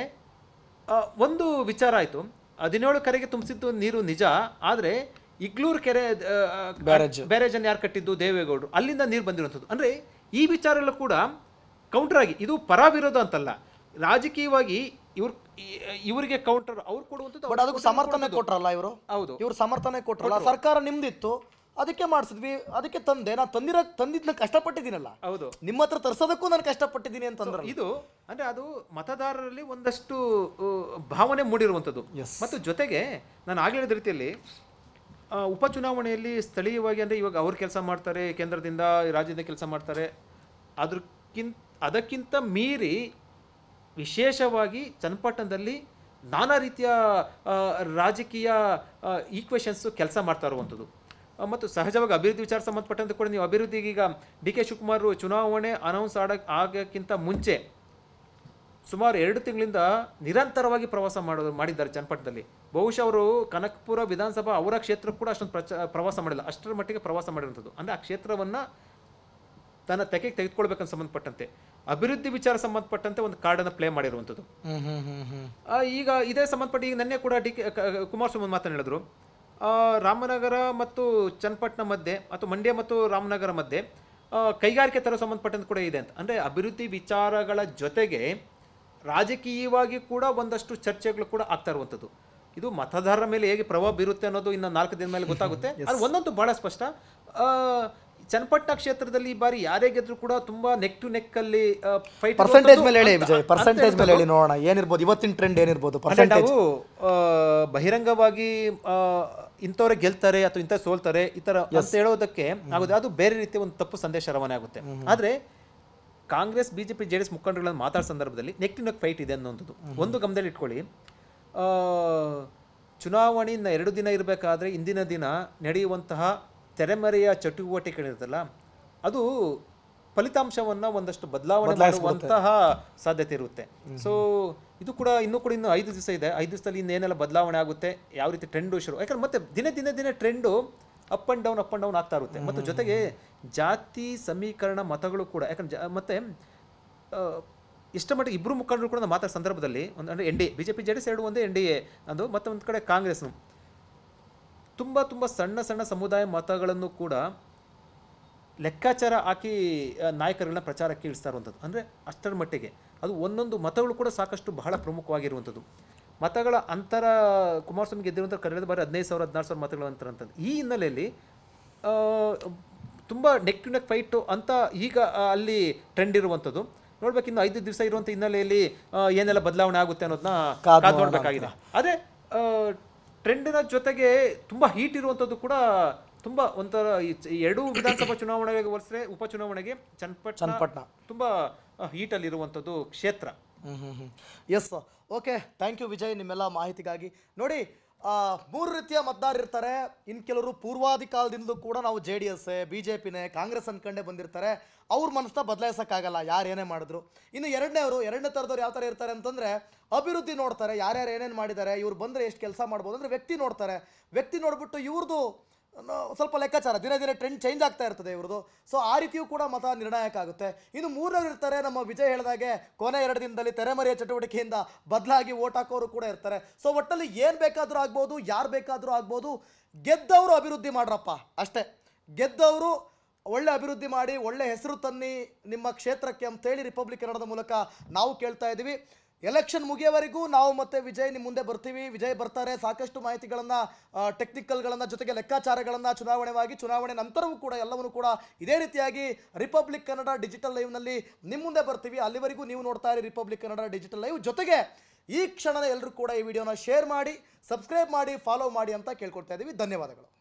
Speaker 2: ಒಂದು ವಿಚಾರ ಆಯಿತು ಹದಿನೇಳು ಕರೆಗೆ ತುಂಬಿಸಿದ್ದು ನೀರು ನಿಜ ಆದರೆ ಇಗ್ಲೂರು ಕೆರೆ ಬ್ಯಾರೇಜ್ ಬ್ಯಾರೇಜನ್ನು ಯಾರು ಕಟ್ಟಿದ್ದು ದೇವೇಗೌಡರು ಅಲ್ಲಿಂದ ನೀರು ಬಂದಿರುವಂಥದ್ದು ಅಂದರೆ ಈ ವಿಚಾರಗಳು ಕೂಡ ಕೌಂಟರ್ ಆಗಿ ಇದು ಪರ ವಿರೋಧ ಅಂತಲ್ಲ ರಾಜಕೀಯವಾಗಿ ಇವ್ರ ಇವರಿಗೆ ಕೌಂಟರ್ ಅವ್ರು ಕೊಡುವಂಥದ್ದು ಬಟ್ ಸಮರ್ಥನೆ
Speaker 1: ಕೊಟ್ಟರಲ್ಲ ಇವರು ಹೌದು ಇವರು ಸಮರ್ಥನೆ ಕೊಟ್ಟರಲ್ಲ ಸರ್ಕಾರ ನಿಮ್ದಿತ್ತು ಅದಕ್ಕೆ ಮಾಡಿಸಿದ್ವಿ ಅದಕ್ಕೆ ತಂದೆ ನಾನು ತಂದಿರೋ ತಂದಿದ್ನ ಕಷ್ಟಪಟ್ಟಿದ್ದೀನಲ್ಲ ಹೌದು ನಿಮ್ಮ ಹತ್ರ ತರ್ಸೋದಕ್ಕೂ ನಾನು ಕಷ್ಟಪಟ್ಟಿದ್ದೀನಿ ಅಂತಂದ್ರೆ ಇದು ಅಂದರೆ ಅದು ಮತದಾರರಲ್ಲಿ ಒಂದಷ್ಟು
Speaker 2: ಭಾವನೆ ಮೂಡಿರುವಂಥದ್ದು ಮತ್ತು ಜೊತೆಗೆ ನಾನು ಆಗಲೇ ಹೇಳಿದ ರೀತಿಯಲ್ಲಿ ಉಪಚುನಾವಣೆಯಲ್ಲಿ ಸ್ಥಳೀಯವಾಗಿ ಅಂದರೆ ಇವಾಗ ಅವ್ರು ಕೆಲಸ ಮಾಡ್ತಾರೆ ಕೇಂದ್ರದಿಂದ ರಾಜ್ಯದಿಂದ ಕೆಲಸ ಮಾಡ್ತಾರೆ ಅದಕ್ಕಿಂತ ಅದಕ್ಕಿಂತ ಮೀರಿ ವಿಶೇಷವಾಗಿ ಚನ್ನಪಟ್ಟಣದಲ್ಲಿ ನಾನಾ ರೀತಿಯ ರಾಜಕೀಯ ಈಕ್ವೆಷನ್ಸು ಕೆಲಸ ಮಾಡ್ತಾ ಇರುವಂಥದ್ದು ಮತ್ತು ಸಹಜವಾಗಿ ಅಭಿವೃದ್ಧಿ ವಿಚಾರ ಸಂಬಂಧಪಟ್ಟಂತೆ ಕೂಡ ನೀವು ಅಭಿವೃದ್ಧಿಗೆ ಈಗ ಡಿ ಕೆ ಶಿವಕುಮಾರ್ ಚುನಾವಣೆ ಅನೌನ್ಸ್ ಆಡೋಕ್ಕೆ ಆಗೋಕ್ಕಿಂತ ಮುಂಚೆ ಸುಮಾರು ಎರಡು ತಿಂಗಳಿಂದ ನಿರಂತರವಾಗಿ ಪ್ರವಾಸ ಮಾಡೋದು ಮಾಡಿದ್ದಾರೆ ಚನ್ನಪಟ್ಟಣದಲ್ಲಿ ಬಹುಶಃ ಅವರು ಕನಕಪುರ ವಿಧಾನಸಭಾ ಅವರ ಕ್ಷೇತ್ರ ಕೂಡ ಅಷ್ಟೊಂದು ಪ್ರಚ ಪ್ರವಾಸ ಮಾಡಿಲ್ಲ ಅಷ್ಟರ ಮಟ್ಟಿಗೆ ಪ್ರವಾಸ ಮಾಡಿರುವಂಥದ್ದು ಅಂದರೆ ಆ ಕ್ಷೇತ್ರವನ್ನು ತನ್ನ ತೆಗೆ ತೆಗೆದುಕೊಳ್ಬೇಕಂತ ಸಂಬಂಧಪಟ್ಟಂತೆ ಅಭಿವೃದ್ಧಿ ವಿಚಾರ ಸಂಬಂಧಪಟ್ಟಂತೆ ಒಂದು ಕಾರ್ಡನ್ನು ಪ್ಲೇ ಮಾಡಿರುವಂಥದ್ದು ಈಗ ಇದೇ ಸಂಬಂಧಪಟ್ಟ ಈಗ ನನ್ನೆ ಕೂಡ ಡಿ ಕೆ ಕುಮಾರಸ್ವಾಮಿ ಮಾತನಾಡಿದ್ರು ರಾಮನಗರ ಮತ್ತು ಚನ್ನಪಟ್ಟಣ ಮಧ್ಯೆ ಅಥವಾ ಮಂಡ್ಯ ಮತ್ತು ರಾಮನಗರ ಮಧ್ಯೆ ಕೈಗಾರಿಕೆ ತರೋ ಸಂಬಂಧಪಟ್ಟಂತೆ ಕೂಡ ಇದೆ ಅಂತ ಅಂದರೆ ಅಭಿವೃದ್ಧಿ ವಿಚಾರಗಳ ಜೊತೆಗೆ ರಾಜಕೀಯವಾಗಿ ಕೂಡ ಒಂದಷ್ಟು ಚರ್ಚೆಗಳು ಕೂಡ ಆಗ್ತಾ ಇರುವಂಥದ್ದು ಇದು ಮತದಾರರ ಮೇಲೆ ಹೇಗೆ ಪ್ರಭಾವ ಬೀರುತ್ತೆ ಅನ್ನೋದು ಇನ್ನು ನಾಲ್ಕು ದಿನ
Speaker 1: ಮೇಲೆ ಗೊತ್ತಾಗುತ್ತೆ ಅದು
Speaker 2: ಒಂದಂತೂ ಭಾಳ ಸ್ಪಷ್ಟ ಚನ್ನಪಟ್ಟ ಕ್ಷೇತ್ರದಲ್ಲಿ ಈ ಬಾರಿ ಯಾರೇ ಗೆದ್ರು ಕೂಡ ತುಂಬಾ ನೆಕ್ ಟು ನೆಕ್ ಅಲ್ಲಿ ಫೈಟ್ ಮೇಲೆ ಹೇಳಿ ವಿಜಯ್ ಮೇಲೆ ಹೇಳಿ
Speaker 1: ನೋಡೋಣ ಏನಿರ್ಬೋದು ಇವತ್ತಿನ ಟ್ರೆಂಡ್ ಏನಿರ್ಬೋದು ಪರ್ಸೆಂಟೇಜ್
Speaker 2: ಬಹಿರಂಗವಾಗಿ ಇಂಥವ್ರೆ ಗೆಲ್ತಾರೆ ಅಥವಾ ಇಂಥ ಸೋಲ್ತಾರೆ ಈ ತರ ಅಂತ ಹೇಳೋದಕ್ಕೆ ಆಗುತ್ತೆ ಅದು ಬೇರೆ ರೀತಿಯ ಒಂದು ತಪ್ಪು ಸಂದೇಶ ರವಾನೆ ಆಗುತ್ತೆ ಆದ್ರೆ ಕಾಂಗ್ರೆಸ್ ಬಿಜೆಪಿ ಜೆಡಿಎಸ್ ಮುಖಂಡರುಗಳನ್ನು ಮಾತಾಡೋ ಸಂದರ್ಭದಲ್ಲಿ ನೆಕ್ ಟು ನೆಕ್ ಫೈಟ್ ಇದೆ ಅನ್ನೋದು ಒಂದು ಗಮನದಲ್ಲಿ ಇಟ್ಕೊಳ್ಳಿ ಚುನಾವಣೆಯಿಂದ ಎರಡು ದಿನ ಇರಬೇಕಾದ್ರೆ ಇಂದಿನ ದಿನ ನಡೆಯುವಂತಹ ತೆರೆಮರೆಯ ಚಟುವಟಿಕೆಗಳಿರುತ್ತಲ್ಲ ಅದು ಫಲಿತಾಂಶವನ್ನು ಒಂದಷ್ಟು ಬದಲಾವಣೆ ಮಾಡುವಂತಹ ಸಾಧ್ಯತೆ ಇರುತ್ತೆ ಸೊ ಇದು ಕೂಡ ಇನ್ನೂ ಕೂಡ ಇನ್ನು ಐದು ದಿವಸ ಇದೆ ಐದು ದಿವಸದಲ್ಲಿ ಇನ್ನೇನೆಲ್ಲ ಬದಲಾವಣೆ ಆಗುತ್ತೆ ಯಾವ ರೀತಿ ಟ್ರೆಂಡು ಶುರು ಯಾಕಂದ್ರೆ ಮತ್ತೆ ದಿನ ದಿನ ದಿನ trend up and down up and down ಆಗ್ತಾ ಇರುತ್ತೆ ಮತ್ತು ಜೊತೆಗೆ ಜಾತಿ ಸಮೀಕರಣ ಮತಗಳು ಕೂಡ ಯಾಕಂದ್ರೆ ಮತ್ತೆ ಇಷ್ಟ ಮಟ್ಟಿಗೆ ಇಬ್ಬರು ಮುಖಂಡರು ಕೂಡ ಮಾತಾಡೋ ಸಂದರ್ಭದಲ್ಲಿ ಒಂದು ಅಂದರೆ N D A B J P J D ಎರಡು ಒಂದೇ ಎನ್ ಡಿ ಎ ಅದು ಮತ್ತೊಂದು ಕಡೆ ಕಾಂಗ್ರೆಸ್ನು ತುಂಬ ತುಂಬ ಸಣ್ಣ ಸಣ್ಣ ಸಮುದಾಯ ಮತಗಳನ್ನು ಕೂಡ ಲೆಕ್ಕಾಚಾರ ಹಾಕಿ ನಾಯಕರುಗಳನ್ನ ಪ್ರಚಾರಕ್ಕೆ ಇಳಿಸ್ತಾ ಇರುವಂಥದ್ದು ಅಂದರೆ ಅಷ್ಟರ ಮಟ್ಟಿಗೆ ಅದು ಒಂದೊಂದು ಮತಗಳು ಕೂಡ ಸಾಕಷ್ಟು ಬಹಳ ಪ್ರಮುಖವಾಗಿರುವಂಥದ್ದು ಮತಗಳ ಅಂತರ ಕುಮಾರಸ್ವಾಮಿ ಗೆದ್ದಿರುವಂಥ ಕರೆದ ಬಾರಿ ಹದಿನೈದು ಸಾವಿರ ಹದಿನಾರು ಸಾವಿರ ಮತಗಳ ಅಂತ ಅಂತಂದು ಈ ಹಿನ್ನೆಲೆಯಲ್ಲಿ ತುಂಬ ನೆಕ್ ಟು ನೆಕ್ ಫೈಟು ಅಂತ ಈಗ ಅಲ್ಲಿ ಟ್ರೆಂಡ್ ಇರುವಂಥದ್ದು ನೋಡ್ಬೇಕು ಇನ್ನು ಐದು ದಿವಸ ಇರುವಂಥ ಹಿನ್ನೆಲೆಯಲ್ಲಿ ಏನೆಲ್ಲ ಬದಲಾವಣೆ ಆಗುತ್ತೆ
Speaker 1: ಅನ್ನೋದನ್ನ ನೋಡಬೇಕಾಗಿದೆ
Speaker 2: ಅದೇ ಟ್ರೆಂಡಿನ ಜೊತೆಗೆ ತುಂಬ ಹೀಟ್ ಇರುವಂಥದ್ದು ಕೂಡ ತುಂಬ ಒಂಥರ ಎರಡು ವಿಧಾನಸಭಾ ಚುನಾವಣೆಗೆ ಹೋಲಿಸಿದ್ರೆ ಉಪಚುನಾವಣೆಗೆ ಚನ್ನಪಟ್
Speaker 1: ಚನ್ನಪಟ್ಟಣ ತುಂಬ
Speaker 2: ಇರುವಂಥದ್ದು ಕ್ಷೇತ್ರ
Speaker 1: yes okay thank you Vijay ನಿಮ್ಮೆಲ್ಲ ಮಾಹಿತಿಗಾಗಿ ನೋಡಿ ಮೂರು ರೀತಿಯ ಇರ್ತಾರೆ ಇನ್ನು ಕೆಲವರು ಪೂರ್ವಾಧಿಕಾಲದಿಂದಲೂ ಕೂಡ ನಾವು J D S B J ಪಿನೇ ಕಾಂಗ್ರೆಸ್ ಅಂದ್ಕೊಂಡೇ ಬಂದಿರ್ತಾರೆ ಅವ್ರ ಮನಸ್ಸನ್ನ ಬದಲಾಯಿಸೋಕ್ಕಾಗಲ್ಲ ಏನೇ ಮಾಡಿದ್ರು ಇನ್ನು ಎರಡನೇ ಅವರು ಎರಡನೇ ಥರದವ್ರು ಯಾವ ಥರ ಇರ್ತಾರೆ ಅಂತಂದರೆ ಅಭಿವೃದ್ಧಿ ನೋಡ್ತಾರೆ ಯಾರ್ಯಾರು ಏನೇನು ಮಾಡಿದ್ದಾರೆ ಇವ್ರು ಬಂದರೆ ಎಷ್ಟು ಕೆಲಸ ಮಾಡ್ಬೋದು ಅಂದರೆ ವ್ಯಕ್ತಿ ನೋಡ್ತಾರೆ ವ್ಯಕ್ತಿ ನೋಡಿಬಿಟ್ಟು ಇವ್ರದ್ದು ಸ್ವಲ್ಪ ಲೆಕ್ಕಾಚಾರ ದಿನೇ ದಿನೇ ಟ್ರೆಂಡ್ ಚೇಂಜ್ ಆಗ್ತಾ ಇರ್ತದೆ ಇವ್ರದ್ದು ಸೊ ಆ ರೀತಿಯೂ ಕೂಡ ಮತ ನಿರ್ಣಾಯಕ ಆಗುತ್ತೆ ಇನ್ನು ಮೂರವರು ಇರ್ತಾರೆ ನಮ್ಮ ವಿಜಯ್ ಹೇಳಿದಾಗೆ ಕೊನೆ ಎರಡು ದಿನದಲ್ಲಿ ತೆರೆಮರೆಯ ಚಟುವಟಿಕೆಯಿಂದ ಬದಲಾಗಿ ಓಟ್ ಹಾಕೋರು ಕೂಡ ಇರ್ತಾರೆ ಸೊ ಒಟ್ಟಲ್ಲಿ ಏನು ಬೇಕಾದರೂ ಆಗ್ಬೋದು ಯಾರು ಬೇಕಾದರೂ ಆಗ್ಬೋದು ಗೆದ್ದವರು ಅಭಿವೃದ್ಧಿ ಮಾಡ್ರಪ್ಪ ಅಷ್ಟೇ ಗೆದ್ದವರು ಒಳ್ಳೆ ಅಭಿವೃದ್ಧಿ ಮಾಡಿ ಒಳ್ಳೆ ಹೆಸರು ತನ್ನಿ ನಿಮ್ಮ ಕ್ಷೇತ್ರಕ್ಕೆ ಅಂತೇಳಿ ರಿಪಬ್ಲಿಕ್ ಕನ್ನಡದ ಮೂಲಕ ನಾವು ಕೇಳ್ತಾ ಇದ್ದೀವಿ ಎಲೆಕ್ಷನ್ ಮುಗಿಯವರೆಗೂ ನಾವು ಮತ್ತೆ ವಿಜಯ್ ನಿಮ್ಮ ಮುಂದೆ ಬರ್ತೀವಿ ವಿಜಯ್ ಬರ್ತಾರೆ ಸಾಕಷ್ಟು ಮಾಹಿತಿಗಳನ್ನು ಟೆಕ್ನಿಕಲ್ಗಳನ್ನು ಜೊತೆಗೆ ಲೆಕ್ಕಾಚಾರಗಳನ್ನು ಚುನಾವಣೆವಾಗಿ ಚುನಾವಣೆ ನಂತರವೂ ಕೂಡ ಎಲ್ಲವನ್ನು ಕೂಡ ಇದೇ ರೀತಿಯಾಗಿ ರಿಪಬ್ಲಿಕ್ ಕನ್ನಡ ಡಿಜಿಟಲ್ ಲೈವ್ನಲ್ಲಿ ನಿಮ್ಮ ಮುಂದೆ ಬರ್ತೀವಿ ಅಲ್ಲಿವರೆಗೂ ನೀವು ನೋಡ್ತಾ ಇರಿ ರಿಪಬ್ಲಿಕ್ ಕನ್ನಡ ಡಿಜಿಟಲ್ ಲೈವ್ ಜೊತೆಗೆ ಈ ಕ್ಷಣದ ಎಲ್ಲರೂ ಕೂಡ ಈ ವಿಡಿಯೋನ ಶೇರ್ ಮಾಡಿ ಸಬ್ಸ್ಕ್ರೈಬ್ ಮಾಡಿ ಫಾಲೋ ಮಾಡಿ ಅಂತ ಕೇಳ್ಕೊಡ್ತಾ ಇದ್ದೀವಿ ಧನ್ಯವಾದಗಳು